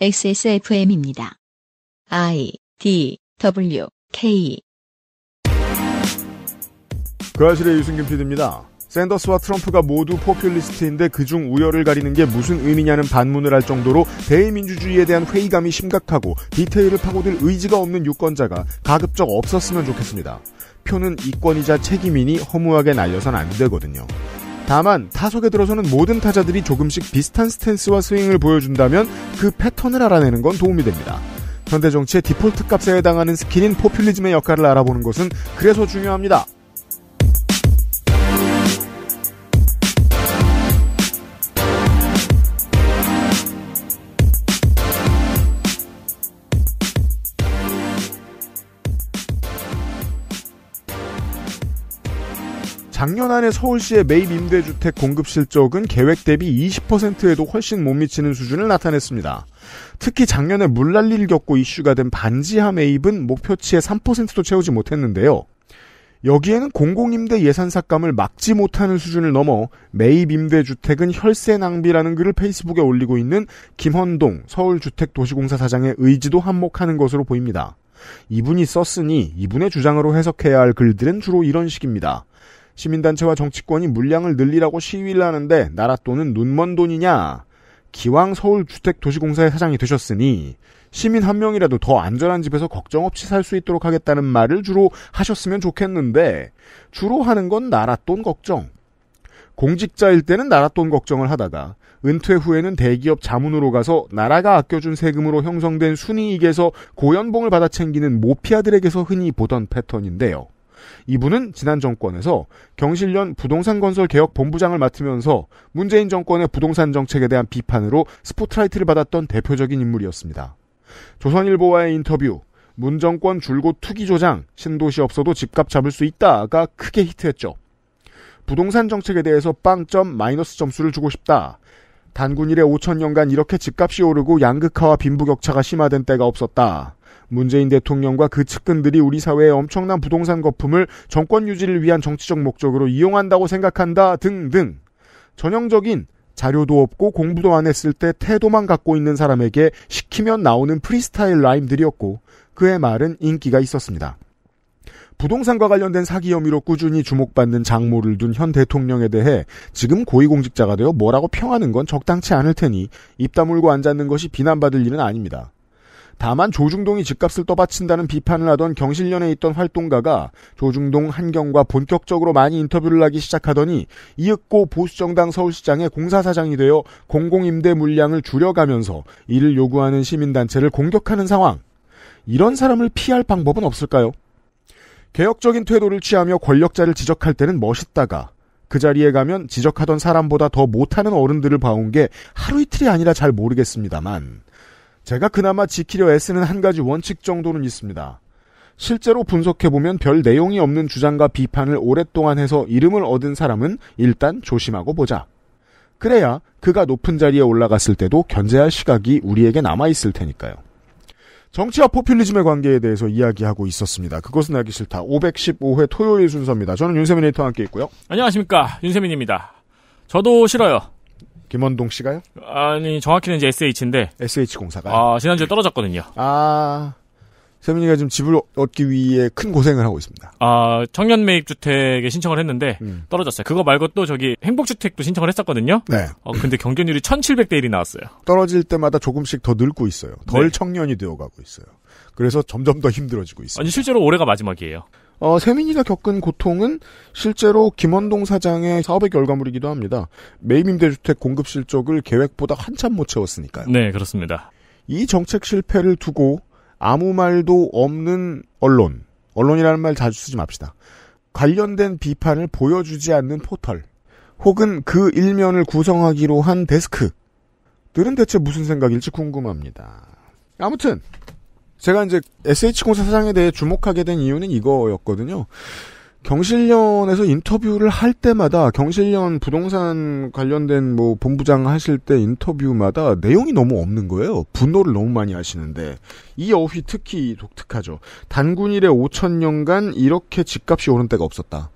XSFM입니다. I D W K 그 아실의 유승균 PD입니다. 샌더스와 트럼프가 모두 포퓰리스트인데 그중 우열을 가리는 게 무슨 의미냐는 반문을 할 정도로 대의민주주의에 대한 회의감이 심각하고 디테일을 파고들 의지가 없는 유권자가 가급적 없었으면 좋겠습니다. 표는 이권이자 책임이니 허무하게 날려선 안 되거든요. 다만 타석에 들어서는 모든 타자들이 조금씩 비슷한 스탠스와 스윙을 보여준다면 그 패턴을 알아내는 건 도움이 됩니다. 현대 정치의 디폴트 값에 해당하는 스킬인 포퓰리즘의 역할을 알아보는 것은 그래서 중요합니다. 작년 안에 서울시의 매입 임대주택 공급 실적은 계획 대비 20%에도 훨씬 못 미치는 수준을 나타냈습니다. 특히 작년에 물난리를 겪고 이슈가 된 반지하 매입은 목표치의 3%도 채우지 못했는데요. 여기에는 공공임대 예산 삭감을 막지 못하는 수준을 넘어 매입 임대주택은 혈세 낭비라는 글을 페이스북에 올리고 있는 김헌동 서울주택도시공사 사장의 의지도 한몫하는 것으로 보입니다. 이분이 썼으니 이분의 주장으로 해석해야 할 글들은 주로 이런 식입니다. 시민단체와 정치권이 물량을 늘리라고 시위를 하는데 나라 돈은 눈먼 돈이냐? 기왕 서울주택도시공사의 사장이 되셨으니 시민 한 명이라도 더 안전한 집에서 걱정 없이 살 수 있도록 하겠다는 말을 주로 하셨으면 좋겠는데 주로 하는 건 나라 돈 걱정. 공직자일 때는 나라 돈 걱정을 하다가 은퇴 후에는 대기업 자문으로 가서 나라가 아껴준 세금으로 형성된 순이익에서 고연봉을 받아 챙기는 모피아들에게서 흔히 보던 패턴인데요. 이분은 지난 정권에서 경실련 부동산 건설 개혁 본부장을 맡으면서 문재인 정권의 부동산 정책에 대한 비판으로 스포트라이트를 받았던 대표적인 인물이었습니다. 조선일보와의 인터뷰, 문정권 줄곧 투기 조장, 신도시 없어도 집값 잡을 수 있다가 크게 히트했죠. 부동산 정책에 대해서 빵점 마이너스 점수를 주고 싶다. 단군 일에 5천년간 이렇게 집값이 오르고 양극화와 빈부격차가 심화된 때가 없었다. 문재인 대통령과 그 측근들이 우리 사회의 엄청난 부동산 거품을 정권 유지를 위한 정치적 목적으로 이용한다고 생각한다 등등 전형적인 자료도 없고 공부도 안 했을 때 태도만 갖고 있는 사람에게 시키면 나오는 프리스타일 라임들이었고 그의 말은 인기가 있었습니다. 부동산과 관련된 사기 혐의로 꾸준히 주목받는 장모를 둔 현 대통령에 대해 지금 고위공직자가 되어 뭐라고 평하는 건 적당치 않을 테니 입 다물고 앉았는 것이 비난받을 일은 아닙니다. 다만 조중동이 집값을 떠받친다는 비판을 하던 경실련에 있던 활동가가 조중동 한경과 본격적으로 많이 인터뷰를 하기 시작하더니 이윽고 보수정당 서울시장의 공사사장이 되어 공공임대 물량을 줄여가면서 이를 요구하는 시민단체를 공격하는 상황. 이런 사람을 피할 방법은 없을까요? 개혁적인 태도를 취하며 권력자를 지적할 때는 멋있다가 그 자리에 가면 지적하던 사람보다 더 못하는 어른들을 봐온 게 하루 이틀이 아니라 잘 모르겠습니다만 제가 그나마 지키려 애쓰는 한 가지 원칙 정도는 있습니다. 실제로 분석해보면 별 내용이 없는 주장과 비판을 오랫동안 해서 이름을 얻은 사람은 일단 조심하고 보자. 그래야 그가 높은 자리에 올라갔을 때도 견제할 시각이 우리에게 남아있을 테니까요. 정치와 포퓰리즘의 관계에 대해서 이야기하고 있었습니다. 그것은 알기 싫다. 515회 토요일 순서입니다. 저는 윤세민 에이터와 함께 있고요. 안녕하십니까. 윤세민입니다. 저도 싫어요. 김원동 씨가요? 아니 정확히는 이제 SH인데 SH 공사가 아 지난주에 떨어졌거든요. 아 세민이가 지금 집을 얻기 위해 큰 고생을 하고 있습니다. 아 청년 매입 주택에 신청을 했는데 음. 떨어졌어요. 그거 말고 또 저기 행복 주택도 신청을 했었거든요. 네. 어 근데 경쟁률이 1,700대 1이 나왔어요. 떨어질 때마다 조금씩 더늘고 있어요. 덜 네. 청년이 되어가고 있어요. 그래서 점점 더 힘들어지고 있어요. 아니 실제로 올해가 마지막이에요. 어, 세민이가 겪은 고통은 실제로 김원동 사장의 사업의 결과물이기도 합니다. 매입 임대주택 공급 실적을 계획보다 한참 못 채웠으니까요. 네, 그렇습니다. 이 정책 실패를 두고 아무 말도 없는 언론, 언론이라는 말 자주 쓰지 맙시다. 관련된 비판을 보여주지 않는 포털, 혹은 그 일면을 구성하기로 한 데스크들은 대체 무슨 생각일지 궁금합니다. 아무튼 제가 이제 SH공사 사장에 대해 주목하게 된 이유는 이거였거든요. 경실련에서 인터뷰를 할 때마다 경실련 부동산 관련된 뭐 본부장 하실 때 인터뷰마다 내용이 너무 없는 거예요. 분노를 너무 많이 하시는데 이 어휘 특히 독특하죠. 단군일에 5천 년간 이렇게 집값이 오른 때가 없었다.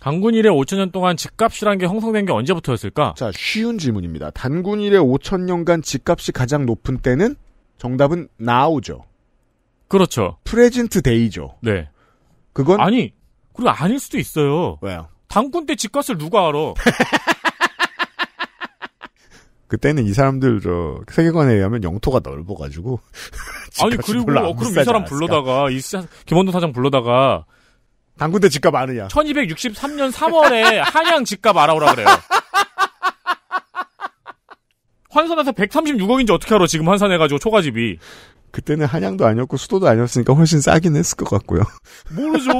단군일에 5천 년 동안 집값이란 게 형성된 게 언제부터였을까? 자, 쉬운 질문입니다. 단군일에 5천 년간 집값이 가장 높은 때는 정답은 나오죠. 그렇죠. 프레젠트 데이죠. 네. 그건 아니 그리고 아닐 수도 있어요. 왜요? 당군 때 집값을 누가 알아? 그때는 이 사람들 저 세계관에 의하면 영토가 넓어가지고 아니 그리고 어, 그럼 이 사람 불러다가 이 김원도 사장 불러다가 당군 때 집값 아느냐? 1263년 3월에 한양 집값 알아오라 그래요. 환산해서 136억인지 어떻게 알아? 지금 환산해가지고 초가집이. 그때는 한양도 아니었고 수도도 아니었으니까 훨씬 싸긴 했을 것 같고요. 모르죠.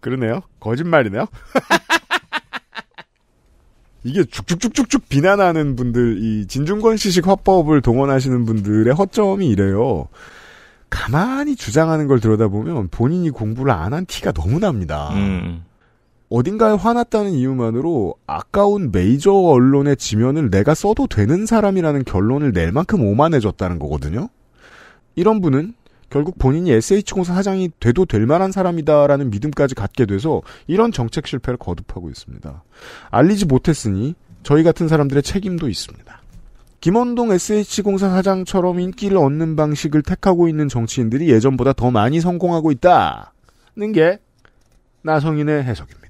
그러네요. 거짓말이네요. 이게 쭉쭉쭉쭉쭉 비난하는 분들, 이 진중권 씨식 화법을 동원하시는 분들의 허점이 이래요. 가만히 주장하는 걸 들여다보면 본인이 공부를 안 한 티가 너무 납니다. 음. 어딘가에 화났다는 이유만으로 아까운 메이저 언론의 지면을 내가 써도 되는 사람이라는 결론을 낼 만큼 오만해졌다는 거거든요. 이런 분은 결국 본인이 SH공사 사장이 돼도 될 만한 사람이다라는 믿음까지 갖게 돼서 이런 정책 실패를 거듭하고 있습니다. 알리지 못했으니 저희 같은 사람들의 책임도 있습니다. 김원동 SH공사 사장처럼 인기를 얻는 방식을 택하고 있는 정치인들이 예전보다 더 많이 성공하고 있다는 게 나성인의 해석입니다.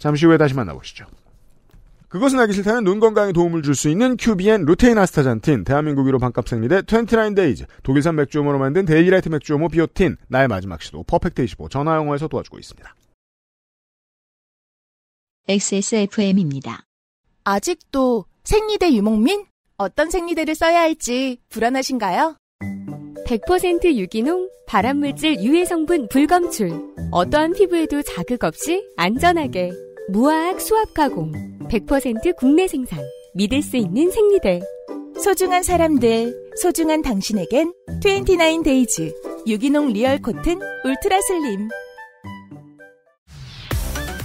잠시 후에 다시 만나보시죠. 그것은 알기 싫다는 눈 건강에 도움을 줄 수 있는 큐비엔 루테인 아스타잔틴, 대한민국 위로 반값 생리대 29데이즈, 독일산 맥주오모로 만든 데일리라이트 맥주오모 비오틴, 나의 마지막 시도 퍼펙트25 전화영어에서 도와주고 있습니다. XSFM입니다. 아직도 생리대 유목민? 어떤 생리대를 써야 할지 불안하신가요? 100% 유기농, 발암물질 유해 성분 불검출. 어떠한 피부에도 자극 없이 안전하게. 무화학 수압 가공 100% 국내 생산 믿을 수 있는 생리대 소중한 사람들 소중한 당신에겐 29 데이즈 유기농 리얼 코튼 울트라 슬림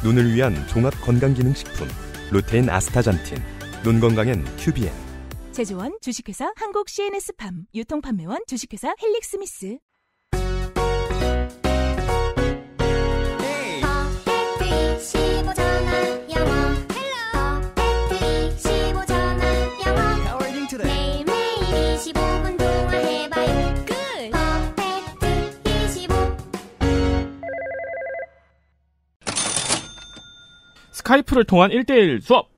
눈을 위한 종합 건강기능식품 루테인 아스타잔틴 눈 건강엔 큐비엔 제조원 주식회사 한국 CNS팜 유통판매원 주식회사 헬릭스미스 스카이프를 통한 1대1 수업.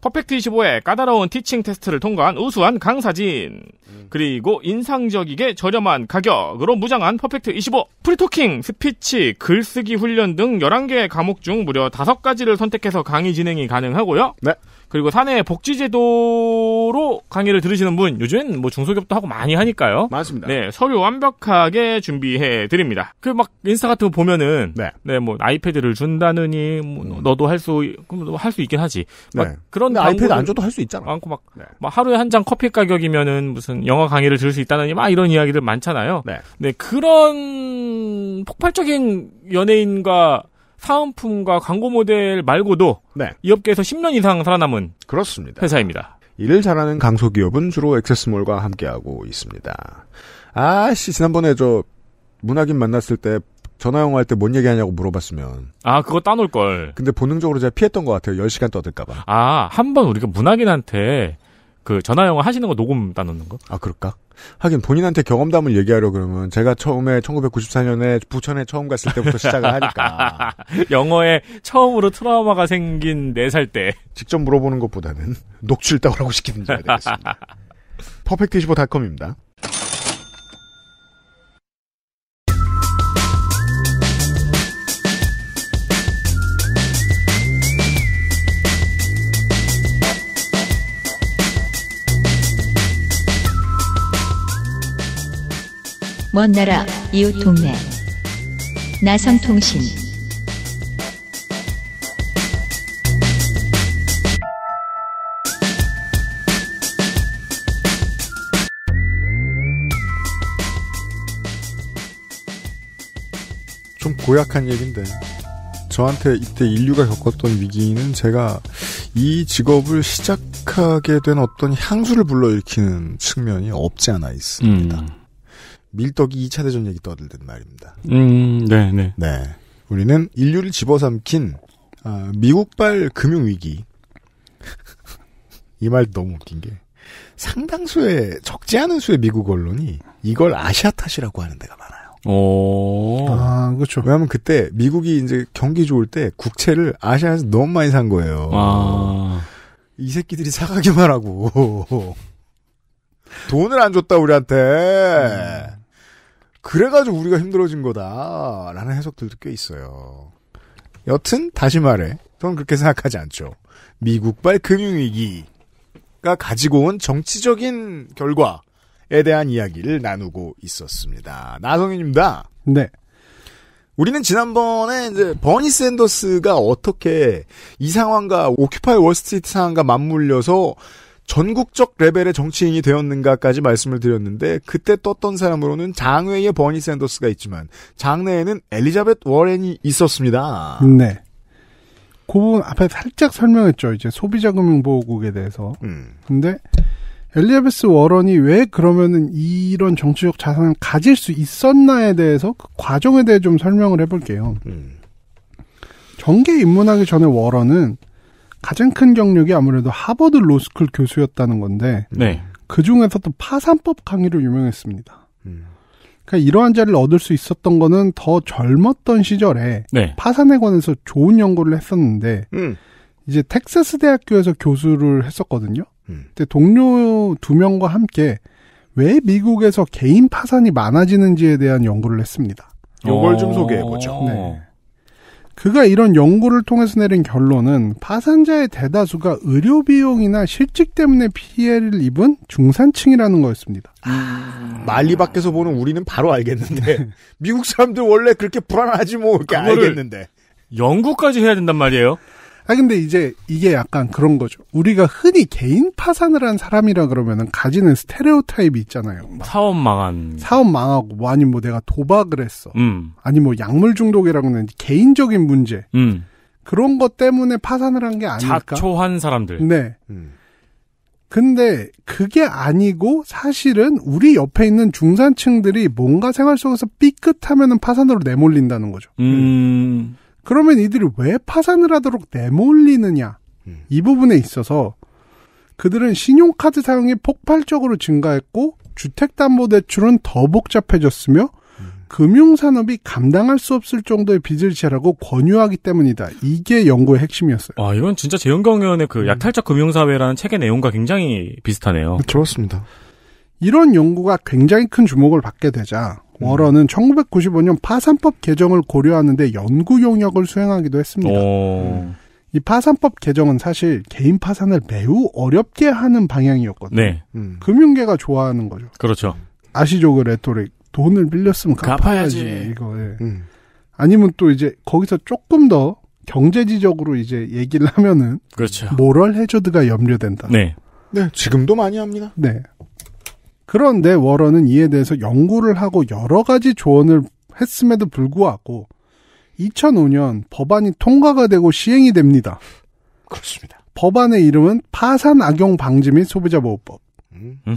퍼펙트25의 까다로운 티칭 테스트를 통과한 우수한 강사진. 음. 그리고 인상적이게 저렴한 가격으로 무장한 퍼펙트25. 프리토킹, 스피치, 글쓰기 훈련 등 11개의 과목 중 무려 5가지를 선택해서 강의 진행이 가능하고요. 네. 그리고 사내 복지제도로 강의를 들으시는 분, 요즘 뭐 중소기업도 하고 많이 하니까요. 맞습니다. 네, 서류 완벽하게 준비해 드립니다. 그 막 인스타 같은 거 보면은, 네. 네, 뭐 아이패드를 준다느니, 뭐 음. 너도 할 수, 그럼 할수 있긴 하지. 막 네. 그런 아이패드 안 줘도 할 수 있잖아. 않고 막, 네. 막 하루에 한 장 커피 가격이면은 무슨 영어 강의를 들을 수 있다느니 막 이런 이야기들 많잖아요. 네. 네, 그런 폭발적인 연예인과 사은품과 광고 모델 말고도 네. 이 업계에서 10년 이상 살아남은 그렇습니다. 회사입니다. 일을 잘하는 강소기업은 주로 액세스몰과 함께하고 있습니다. 아씨 지난번에 저 문학인 만났을 때 전화영화 할 때 뭔 얘기하냐고 물어봤으면 아 그거 따놓을 걸. 근데 본능적으로 제가 피했던 것 같아요. 10시간 떠들까봐. 아한번 우리가 문학인한테 그 전화 영화 하시는 거 녹음 따놓는 거? 아 그럴까? 하긴 본인한테 경험담을 얘기하려 그러면 제가 처음에 1994년에 부천에 처음 갔을 때부터 시작을 하니까 영어에 처음으로 트라우마가 생긴 4살 때 직접 물어보는 것보다는 녹취를 따오라고 시키는지 해야 되겠습니다. 퍼펙트25.com입니다. 먼 나라, 이웃 동네. 나성통신. 좀 고약한 얘긴데 저한테 이때 인류가 겪었던 위기는 제가 이 직업을 시작하게 된 어떤 향수를 불러일으키는 측면이 없지 않아 있습니다. 음. 밀떡이 2차 대전 얘기 떠들듯 말입니다. 음, 네, 네. 네. 우리는 인류를 집어삼킨 아, 미국발 금융위기. 이 말 너무 웃긴 게 상당수의 적지 않은 수의 미국 언론이 이걸 아시아 탓이라고 하는 데가 많아요. 오. 아, 그렇죠. 왜냐하면 그때 미국이 이제 경기 좋을 때 국채를 아시아에서 너무 많이 산 거예요. 아. 이 새끼들이 사가기만 하고 돈을 안 줬다 우리한테. 음. 그래가지고 우리가 힘들어진 거다라는 해석들도 꽤 있어요. 여튼 다시 말해, 저는 그렇게 생각하지 않죠. 미국발 금융위기가 가지고 온 정치적인 결과에 대한 이야기를 나누고 있었습니다. 나성인입니다. 네. 우리는 지난번에 이제 버니 샌더스가 어떻게 이 상황과 오큐파이 월스트리트 상황과 맞물려서 전국적 레벨의 정치인이 되었는가까지 말씀을 드렸는데 그때 떴던 사람으로는 장외에 버니 샌더스가 있지만 장내에는 엘리자벳 워렌이 있었습니다. 네. 그 부분 앞에 살짝 설명했죠. 이제 소비자금융보호국에 대해서. 음. 근데 엘리자베스 워런이 왜 그러면은 이런 정치적 자산을 가질 수 있었나에 대해서 그 과정에 대해 좀 설명을 해볼게요. 음. 정계 입문하기 전에 워런은 가장 큰 경력이 아무래도 하버드 로스쿨 교수였다는 건데 네. 그 중에서 또 파산법 강의로 유명했습니다. 음. 그러니까 이러한 자리를 얻을 수 있었던 거는 더 젊었던 시절에 네. 파산에 관해서 좋은 연구를 했었는데 음. 이제 텍사스 대학교에서 교수를 했었거든요. 음. 근데 동료 두 명과 함께 왜 미국에서 개인 파산이 많아지는지에 대한 연구를 했습니다. 요걸 좀 어. 소개해 보죠. 네. 어. 그가 이런 연구를 통해서 내린 결론은 파산자의 대다수가 의료 비용이나 실직 때문에 피해를 입은 중산층이라는 거였습니다. 아... 말리 밖에서 보는 우리는 바로 알겠는데 네. 미국 사람들 원래 그렇게 불안하지 뭐 그렇게 알겠는데 연구까지 해야 된단 말이에요. 아 근데 이제 이게 약간 그런 거죠. 우리가 흔히 개인 파산을 한 사람이라 그러면은 가지는 스테레오 타입이 있잖아요. 막. 사업 망한. 사업 망하고 뭐 아니 뭐 내가 도박을 했어. 음. 아니 뭐 약물 중독이라고는 개인적인 문제. 음. 그런 것 때문에 파산을 한 게 아닐까. 자초한 사람들. 네. 음. 근데 그게 아니고 사실은 우리 옆에 있는 중산층들이 뭔가 생활 속에서 삐끗하면은 파산으로 내몰린다는 거죠. 음. 그러면 이들이 왜 파산을 하도록 내몰리느냐 음. 이 부분에 있어서 그들은 신용카드 사용이 폭발적으로 증가했고 주택담보대출은 더 복잡해졌으며 음. 금융산업이 감당할 수 없을 정도의 빚을 지라고 하 권유하기 때문이다. 이게 연구의 핵심이었어요. 아 이건 진짜 재영경연의 그 음. 약탈적 금융사회라는 책의 내용과 굉장히 비슷하네요. 그렇습니다. 이런 연구가 굉장히 큰 주목을 받게 되자 워런은 1995년 파산법 개정을 고려하는데 연구 용역을 수행하기도 했습니다. 오. 이 파산법 개정은 사실 개인 파산을 매우 어렵게 하는 방향이었거든요. 네. 음. 금융계가 좋아하는 거죠. 그렇죠. 아시죠 그 레토릭. 돈을 빌렸으면 갚아야지. 갚아야지 이거. 예. 음. 아니면 또 이제 거기서 조금 더 경제지적으로 이제 얘기를 하면은 그렇죠. 모럴 해저드가 염려된다. 네. 네, 지금도 많이 합니다. 네. 그런데 워런은 이에 대해서 연구를 하고 여러 가지 조언을 했음에도 불구하고 2005년 법안이 통과가 되고 시행이 됩니다. 그렇습니다. 법안의 이름은 파산 악용 방지 및 소비자 보호법. 음.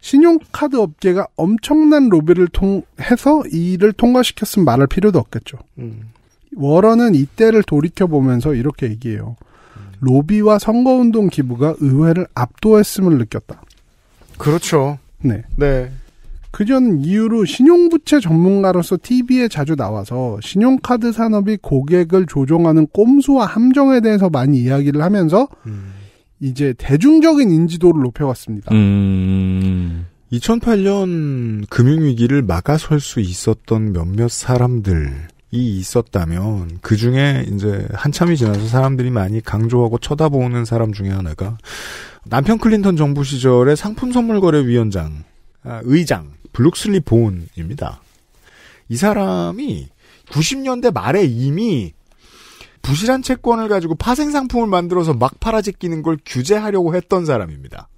신용카드 업계가 엄청난 로비를 통해서 이 일을 통과시켰으면 말할 필요도 없겠죠. 음. 워런은 이때를 돌이켜 보면서 이렇게 얘기해요. 음. 로비와 선거운동 기부가 의회를 압도했음을 느꼈다. 그렇죠. 네. 네. 그 전 이후로 신용부채 전문가로서 TV에 자주 나와서 신용카드 산업이 고객을 조종하는 꼼수와 함정에 대해서 많이 이야기를 하면서 음. 이제 대중적인 인지도를 높여왔습니다. 음. 2008년 금융위기를 막아설 수 있었던 몇몇 사람들이 있었다면 그 중에 이제 한참이 지나서 사람들이 많이 강조하고 쳐다보는 사람 중에 하나가 남편 클린턴 정부 시절의 상품 선물 거래 위원장 아, 의장 블룩슬리 보 본입니다. 이 사람이 90년대 말에 이미 부실한 채권을 가지고 파생 상품을 만들어서 막 팔아제끼는 걸 규제하려고 했던 사람입니다.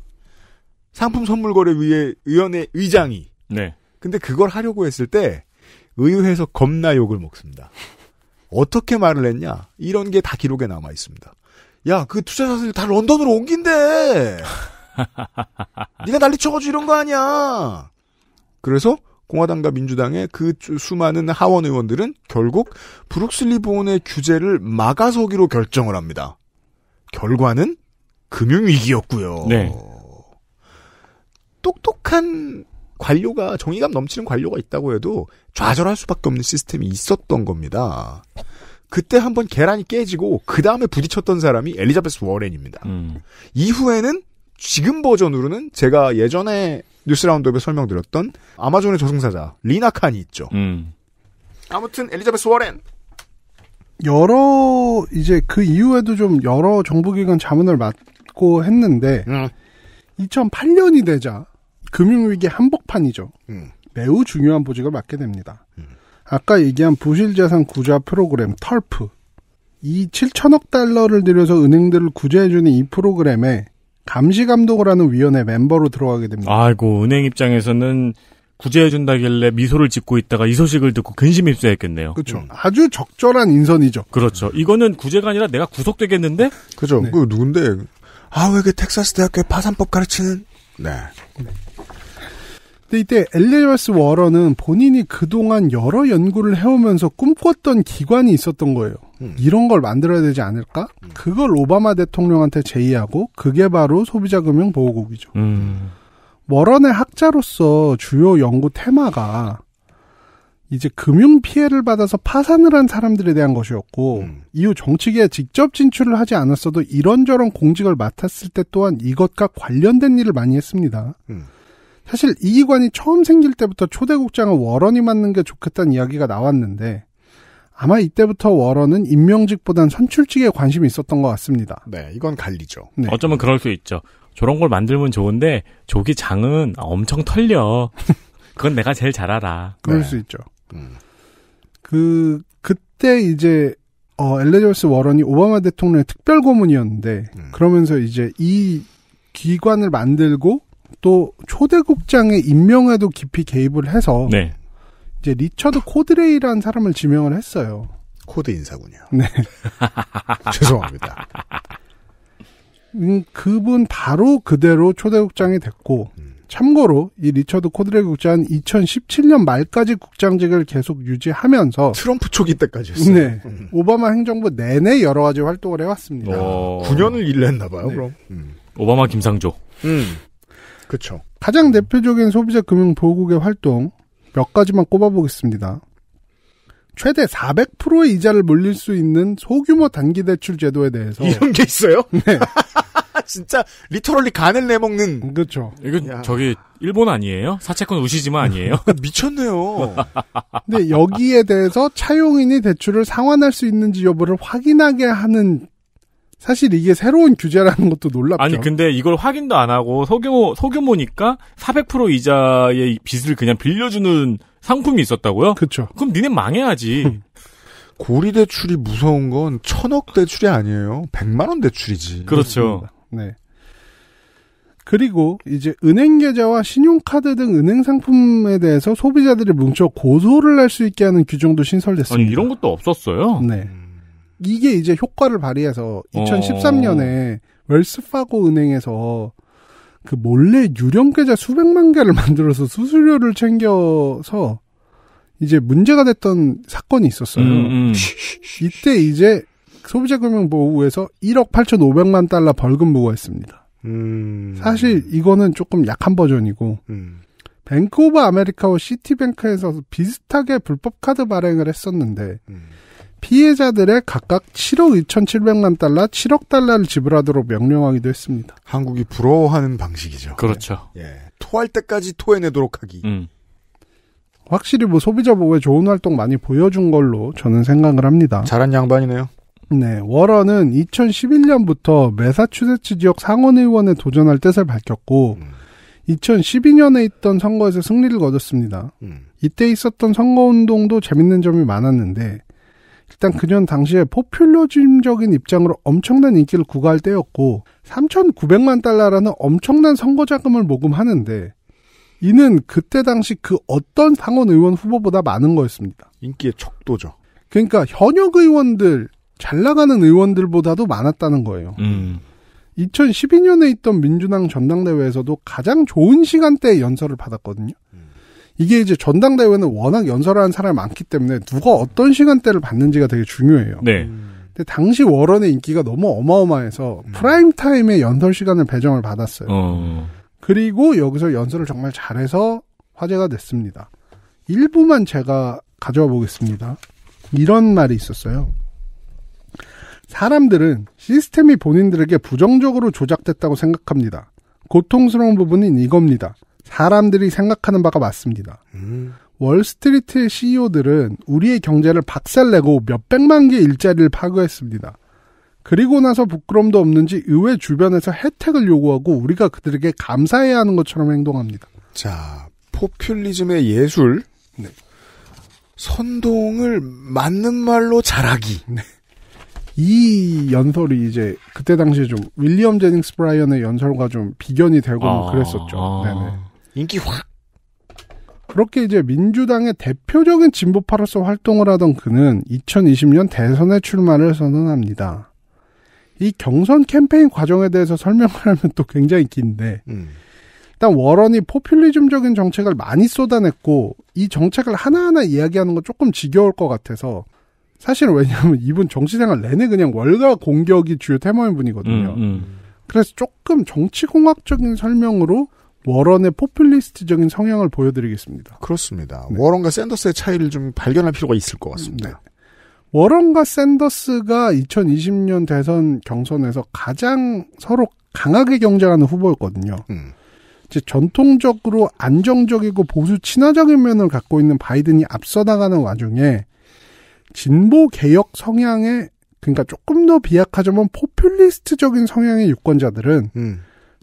상품 선물 거래 위에 의원회 의장이. 네. 근데 그걸 하려고 했을 때 의회에서 겁나 욕을 먹습니다. 어떻게 말을 했냐? 이런 게 다 기록에 남아 있습니다. 야, 그 투자자들 산다 런던으로 옮긴대. 네가 난리 쳐가지고 이런 거 아니야. 그래서 공화당과 민주당의 그 수많은 하원 의원들은 결국 브룩슬리본의 규제를 막아서기로 결정을 합니다. 결과는 금융위기였고요. 네. 똑똑한 관료가 정의감 넘치는 관료가 있다고 해도 좌절할 수밖에 없는 시스템이 있었던 겁니다. 그때 한 번 계란이 깨지고 그 다음에 부딪혔던 사람이 엘리자베스 워렌입니다. 음. 이후에는 지금 버전으로는 제가 예전에 뉴스 라운드업에 설명드렸던 아마존의 저승사자 리나 칸이 있죠. 음. 아무튼 엘리자베스 워렌 여러 이제 그 이후에도 좀 여러 정부기관 자문을 맡고 했는데 음. 2008년이 되자 금융위기 한복판이죠. 음. 매우 중요한 보직을 맡게 됩니다. 음. 아까 얘기한 부실재산 구좌 프로그램 털프 이 7천억 달러를 들여서 은행들을 구제해주는 이 프로그램에 감시 감독을 하는 위원회 멤버로 들어가게 됩니다. 아이고 은행 입장에서는 구제해준다길래 미소를 짓고 있다가 이 소식을 듣고 근심 입수했겠네요. 그렇죠. 음. 아주 적절한 인선이죠. 그렇죠. 이거는 구제가 아니라 내가 구속되겠는데? 그죠. 네. 그 누군데? 아왜그 텍사스 대학교에 파산법 가르치는? 네. 네. 근데 이때 엘리자베스 워런은 본인이 그동안 여러 연구를 해오면서 꿈꿨던 기관이 있었던 거예요. 음. 이런 걸 만들어야 되지 않을까? 음. 그걸 오바마 대통령한테 제의하고 그게 바로 소비자금융보호국이죠. 음. 워런의 학자로서 주요 연구 테마가 이제 금융 피해를 받아서 파산을 한 사람들에 대한 것이었고 음. 이후 정치계에 직접 진출을 하지 않았어도 이런저런 공직을 맡았을 때 또한 이것과 관련된 일을 많이 했습니다. 음. 사실 이기관이 처음 생길 때부터 초대국장을 워런이 맡는 게 좋겠다는 이야기가 나왔는데 아마 이때부터 워런은 임명직보단 선출직에 관심이 있었던 것 같습니다. 네, 이건 갈리죠. 네. 어쩌면 그럴 수 있죠. 저런 걸 만들면 좋은데 조기 장은 엄청 털려. 그건 내가 제일 잘 알아. 그럴 네. 수 있죠. 음. 그 그때 이제 어, 엘레저스 워런이 오바마 대통령의 특별 고문이었는데 음. 그러면서 이제 이 기관을 만들고 또 초대국장의 임명에도 깊이 개입을 해서 네. 이제 리처드 코드레이라는 사람을 지명을 했어요. 코드 인사군요. 네. 죄송합니다. 음, 그분 바로 그대로 초대국장이 됐고 음. 참고로 이 리처드 코드레 국장은 2017년 말까지 국장직을 계속 유지하면서 트럼프 초기 때까지 했어요. 네. 음. 오바마 행정부 내내 여러 가지 활동을 해왔습니다. 어... 9년을 아, 일했나 봐요. 네. 그럼 음. 오바마 김상조. 음. 그렇죠. 가장 대표적인 소비자 금융 보호국의 활동 몇 가지만 꼽아보겠습니다. 최대 400%의 이자를 물릴 수 있는 소규모 단기 대출 제도에 대해서 이런 게 있어요? 네. 진짜 리터럴리 간을 내먹는 그렇죠. 이건 야. 저기 일본 아니에요? 사채권 우시지만 아니에요? 아, 미쳤네요. 근데 여기에 대해서 차용인이 대출을 상환할 수 있는지 여부를 확인하게 하는 사실 이게 새로운 규제라는 것도 놀랍죠. 아니 근데 이걸 확인도 안 하고 소규모 소규모니까 400% 이자의 빚을 그냥 빌려주는 상품이 있었다고요? 그렇죠. 그럼 니네 망해야지. 고리 대출이 무서운 건 천억 대출이 아니에요. 1 0 0만원 대출이지. 그렇죠. 네. 그리고 이제 은행 계좌와 신용카드 등 은행 상품에 대해서 소비자들이 뭉쳐 고소를 할 수 있게 하는 규정도 신설됐습니다. 아니 이런 것도 없었어요. 네. 이게 이제 효과를 발휘해서 2013년에 어. 웰스파고 은행에서 그 몰래 유령 계좌 수백만 개를 만들어서 수수료를 챙겨서 이제 문제가 됐던 사건이 있었어요. 음, 음. 이때 이제 소비자금융보호에서 1억 8,500만 달러 벌금 부과했습니다. 음. 사실 이거는 조금 약한 버전이고 음. 뱅크 오브 아메리카와 시티뱅크에서 비슷하게 불법 카드 발행을 했었는데 음. 피해자들의 각각 7억 2,700만 달러, 7억 달러를 지불하도록 명령하기도 했습니다. 한국이 부러워하는 방식이죠. 그렇죠. 예. 예. 토할 때까지 토해내도록 하기. 음. 확실히 뭐 소비자 보호에 좋은 활동 많이 보여준 걸로 저는 생각을 합니다. 잘한 양반이네요. 네, 워런은 2011년부터 메사추세츠 지역 상원의원에 도전할 뜻을 밝혔고, 음. 2012년에 있던 선거에서 승리를 거뒀습니다. 음. 이때 있었던 선거운동도 재밌는 점이 많았는데, 일단 그녀는 당시에 포퓰러즘적인 입장으로 엄청난 인기를 구가할 때였고 3,900만 달러라는 엄청난 선거 자금을 모금하는데 이는 그때 당시 그 어떤 상원 의원 후보보다 많은 거였습니다. 인기의 척도죠. 그러니까 현역 의원들 잘 나가는 의원들보다도 많았다는 거예요. 음. 2012년에 있던 민주당 전당대회에서도 가장 좋은 시간대에 연설을 받았거든요. 음. 이게 이제 전당대회는 워낙 연설하는 사람이 많기 때문에 누가 어떤 시간대를 받는지가 되게 중요해요. 네. 근데 당시 워런의 인기가 너무 어마어마해서 음. 프라임 타임에 연설 시간을 배정을 받았어요. 어. 그리고 여기서 연설을 정말 잘해서 화제가 됐습니다. 일부만 제가 가져와 보겠습니다. 이런 말이 있었어요. 사람들은 시스템이 본인들에게 부정적으로 조작됐다고 생각합니다. 고통스러운 부분은 이겁니다. 사람들이 생각하는 바가 맞습니다. 음. 월스트리트 CEO들은 우리의 경제를 박살내고 몇백만 개 일자리를 파괴했습니다. 그리고 나서 부끄럼도 없는지 의회 주변에서 혜택을 요구하고 우리가 그들에게 감사해야 하는 것처럼 행동합니다. 자, 포퓰리즘의 예술. 네. 선동을 맞는 말로 잘하기. 네. 이 연설이 이제 그때 당시에 좀 윌리엄 제닝스 브라이언의 연설과 좀 비견이 되고 아, 그랬었죠. 아. 네네. 인기 확. 그렇게 이제 민주당의 대표적인 진보파로서 활동을 하던 그는 2020년 대선에 출마를 선언합니다. 이 경선 캠페인 과정에 대해서 설명을 하면 또 굉장히 긴데, 음. 일단 워런이 포퓰리즘적인 정책을 많이 쏟아냈고, 이 정책을 하나하나 이야기하는 건 조금 지겨울 것 같아서, 사실 왜냐하면 이분 정치생활 내내 그냥 월가 공격이 주요 테마인 분이거든요. 음, 음. 그래서 조금 정치공학적인 설명으로 워런의 포퓰리스트적인 성향을 보여드리겠습니다. 그렇습니다. 네. 워런과 샌더스의 차이를 좀 발견할 필요가 있을 것 같습니다. 네. 워런과 샌더스가 2020년 대선 경선에서 가장 서로 강하게 경쟁하는 후보였거든요. 음. 이제 전통적으로 안정적이고 보수 친화적인 면을 갖고 있는 바이든이 앞서 나가는 와중에 진보 개혁 성향의 그러니까 조금 더 비약하자면 포퓰리스트적인 성향의 유권자들은 음.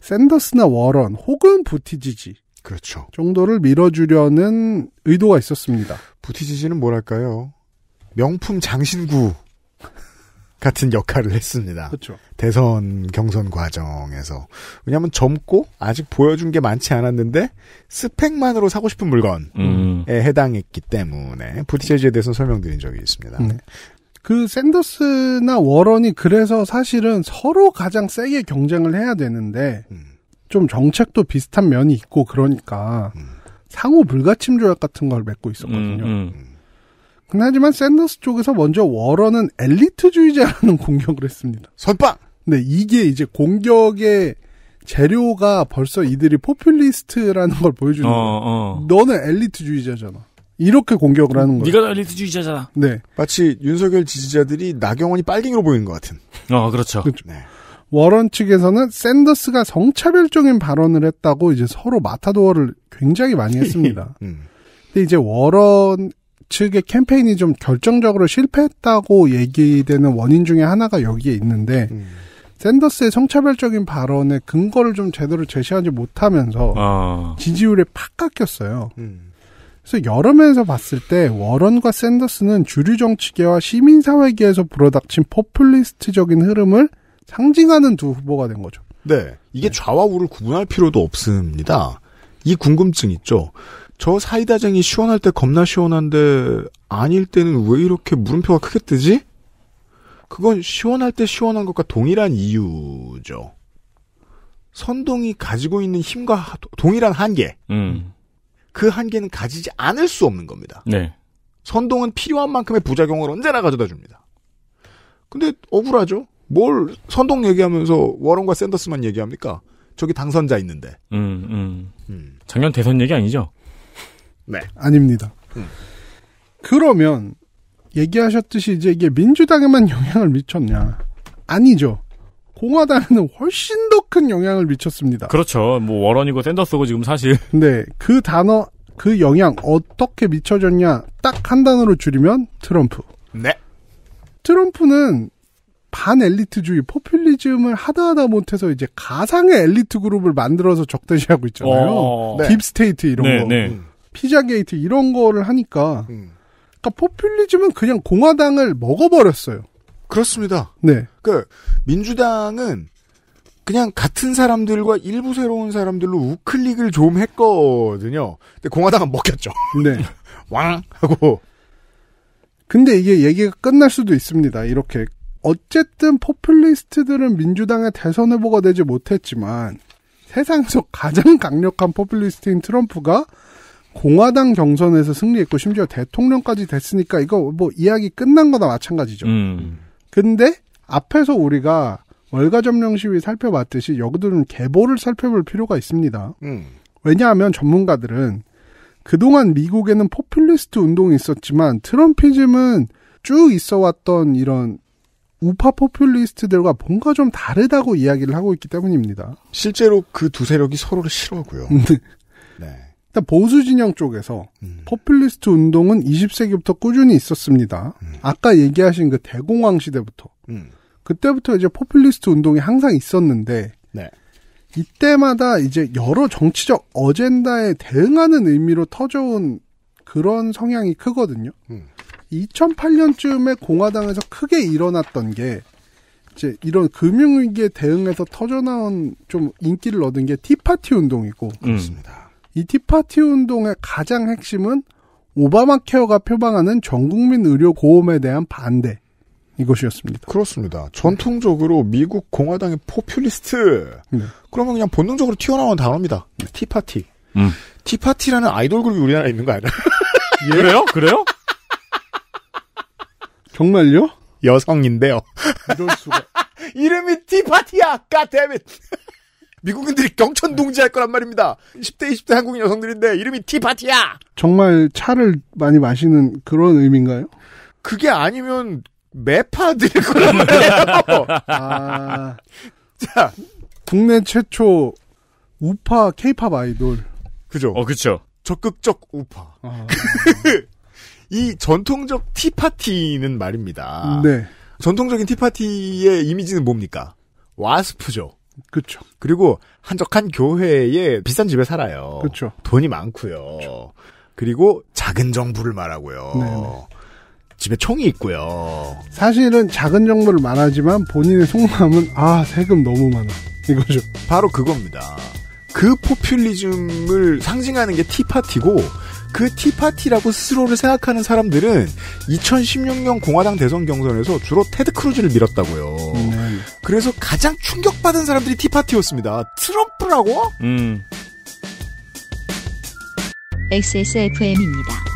샌더스나 워런 혹은 부티지지 그렇죠. 정도를 밀어주려는 의도가 있었습니다. 부티지지는 뭐랄까요? 명품 장신구 같은 역할을 했습니다. 그렇죠. 대선 경선 과정에서 왜냐하면 젊고 아직 보여준 게 많지 않았는데 스펙만으로 사고 싶은 물건에 음. 해당했기 때문에 부티제지에 대해서 설명드린 적이 있습니다. 음. 그 샌더스나 워런이 그래서 사실은 서로 가장 세게 경쟁을 해야 되는데 음. 좀 정책도 비슷한 면이 있고 그러니까 음. 상호 불가침 조약 같은 걸 맺고 있었거든요. 음, 하지만 음. 음. 샌더스 쪽에서 먼저 워런은 엘리트주의자라는 공격을 했습니다. 선빵. 네, 이게 이제 공격의 재료가 벌써 이들이 포퓰리스트라는 걸 보여주는 어, 거예요. 어. 너는 엘리트주의자잖아. 이렇게 공격을 하는 거예요. 네가 엘리트주의자잖아. 네. 마치 윤석열 지지자들이 나경원이 빨갱이로 보이는 것 같은. 어, 그렇죠. 그렇죠. 네. 워런 측에서는 샌더스가 성차별적인 발언을 했다고 이제 서로 마타도어를 굉장히 많이 했습니다. 음. 근데 이제 워런 측의 캠페인이 좀 결정적으로 실패했다고 얘기되는 원인 중에 하나가 여기에 있는데 음. 샌더스의 성차별적인 발언에 근거를 좀 제대로 제시하지 못하면서 아. 어. 지지율에팍 깎였어요. 음. 그래서 여러 면에서 봤을 때 워런과 샌더스는 주류 정치계와 시민사회계에서 불어닥친 포퓰리스트적인 흐름을 상징하는 두 후보가 된 거죠. 네. 이게 네. 좌와 우를 구분할 필요도 없습니다. 이 궁금증 있죠. 저 사이다쟁이 시원할 때 겁나 시원한데 아닐 때는 왜 이렇게 물음표가 크게 뜨지? 그건 시원할 때 시원한 것과 동일한 이유죠. 선동이 가지고 있는 힘과 동일한 한계. 음. 그 한계는 가지지 않을 수 없는 겁니다. 네. 선동은 필요한 만큼의 부작용을 언제나 가져다 줍니다. 근데 억울하죠. 뭘 선동 얘기하면서 워런과 샌더스만 얘기합니까? 저기 당선자 있는데. 음, 음. 음. 작년 대선 얘기 아니죠? 네. 아닙니다. 음. 그러면 얘기하셨듯이 이제 이게 민주당에만 영향을 미쳤냐? 아니죠. 공화당에는 훨씬 더 큰 영향을 미쳤습니다. 그렇죠. 뭐 워런이고 샌더스고 지금 사실. 근데 네, 그 단어 그 영향 어떻게 미쳐졌냐 딱 한 단어로 줄이면 트럼프. 네. 트럼프는 반엘리트주의 포퓰리즘을 하다하다 못해서 이제 가상의 엘리트 그룹을 만들어서 적대시하고 있잖아요. 어, 네. 딥스테이트 이런 네, 거, 네. 피자 게이트 이런 거를 하니까. 음. 그러니까 포퓰리즘은 그냥 공화당을 먹어버렸어요. 그렇습니다. 네. 그 민주당은 그냥 같은 사람들과 일부 새로운 사람들로 우클릭을 좀 했거든요. 근데 공화당은 먹혔죠. 네. 왕 하고. 근데 이게 얘기가 끝날 수도 있습니다. 이렇게 어쨌든 포퓰리스트들은 민주당의 대선 후보가 되지 못했지만 세상에서 가장 강력한 포퓰리스트인 트럼프가 공화당 경선에서 승리했고 심지어 대통령까지 됐으니까 이거 뭐 이야기 끝난 거나 마찬가지죠. 음. 근데 앞에서 우리가 월가 점령 시위 살펴봤듯이 여기들은 계보를 살펴볼 필요가 있습니다. 음. 왜냐하면 전문가들은 그동안 미국에는 포퓰리스트 운동이 있었지만 트럼피즘은 쭉 있어왔던 이런 우파 포퓰리스트들과 뭔가 좀 다르다고 이야기를 하고 있기 때문입니다. 실제로 그 두 세력이 서로를 싫어하고요. 음. 네. 일단 보수 진영 쪽에서 음. 포퓰리스트 운동은 20세기부터 꾸준히 있었습니다. 음. 아까 얘기하신 그 대공황 시대부터. 음. 그때부터 이제 포퓰리스트 운동이 항상 있었는데 네. 이때마다 이제 여러 정치적 어젠다에 대응하는 의미로 터져온 그런 성향이 크거든요. 음. 2008년쯤에 공화당에서 크게 일어났던 게 이제 이런 금융위기에 대응해서 터져나온 좀 인기를 얻은 게 티파티 운동이고 음. 그렇습니다. 이 티파티 운동의 가장 핵심은 오바마 케어가 표방하는 전국민 의료 보험에 대한 반대. 이것이었습니다. 그렇습니다. 전통적으로 미국 공화당의 포퓰리스트. 네. 그러면 그냥 본능적으로 튀어나온 단어입니다. 네. 티파티. 음. 티파티라는 아이돌 그룹이 우리나라에 있는 거 알아요? 예? 그래요? 그래요? 정말요? 여성인데요. 이럴 수가. 이름이 티파티야! 까데밋! 미국인들이 경천 동지할 거란 말입니다. 10대, 20대 한국인 여성들인데 이름이 티파티야! 정말 차를 많이 마시는 그런 의미인가요? 그게 아니면 매파 드릴 거예요. 아... 자, 국내 최초 우파 케이팝 아이돌. 그죠? 어, 그쵸 적극적 우파. 아... 이 전통적 티파티는 말입니다. 네. 전통적인 티파티의 이미지는 뭡니까? 와스프죠. 그렇죠. 그리고 한적한 교회에 비싼 집에 살아요. 그렇죠. 돈이 많고요. 그쵸. 그리고 작은 정부를 말하고요. 네네. 네. 집에 총이 있고요. 사실은 작은 정보를 말하지만 본인의 속마음은 아 세금 너무 많아 이거죠. 바로 그겁니다. 그 포퓰리즘을 상징하는 게 티파티고 그 티파티라고 스스로를 생각하는 사람들은 2016년 공화당 대선 경선에서 주로 테드 크루즈를 밀었다고요. 음. 그래서 가장 충격받은 사람들이 티파티였습니다. 트럼프라고? 음. XSFM입니다.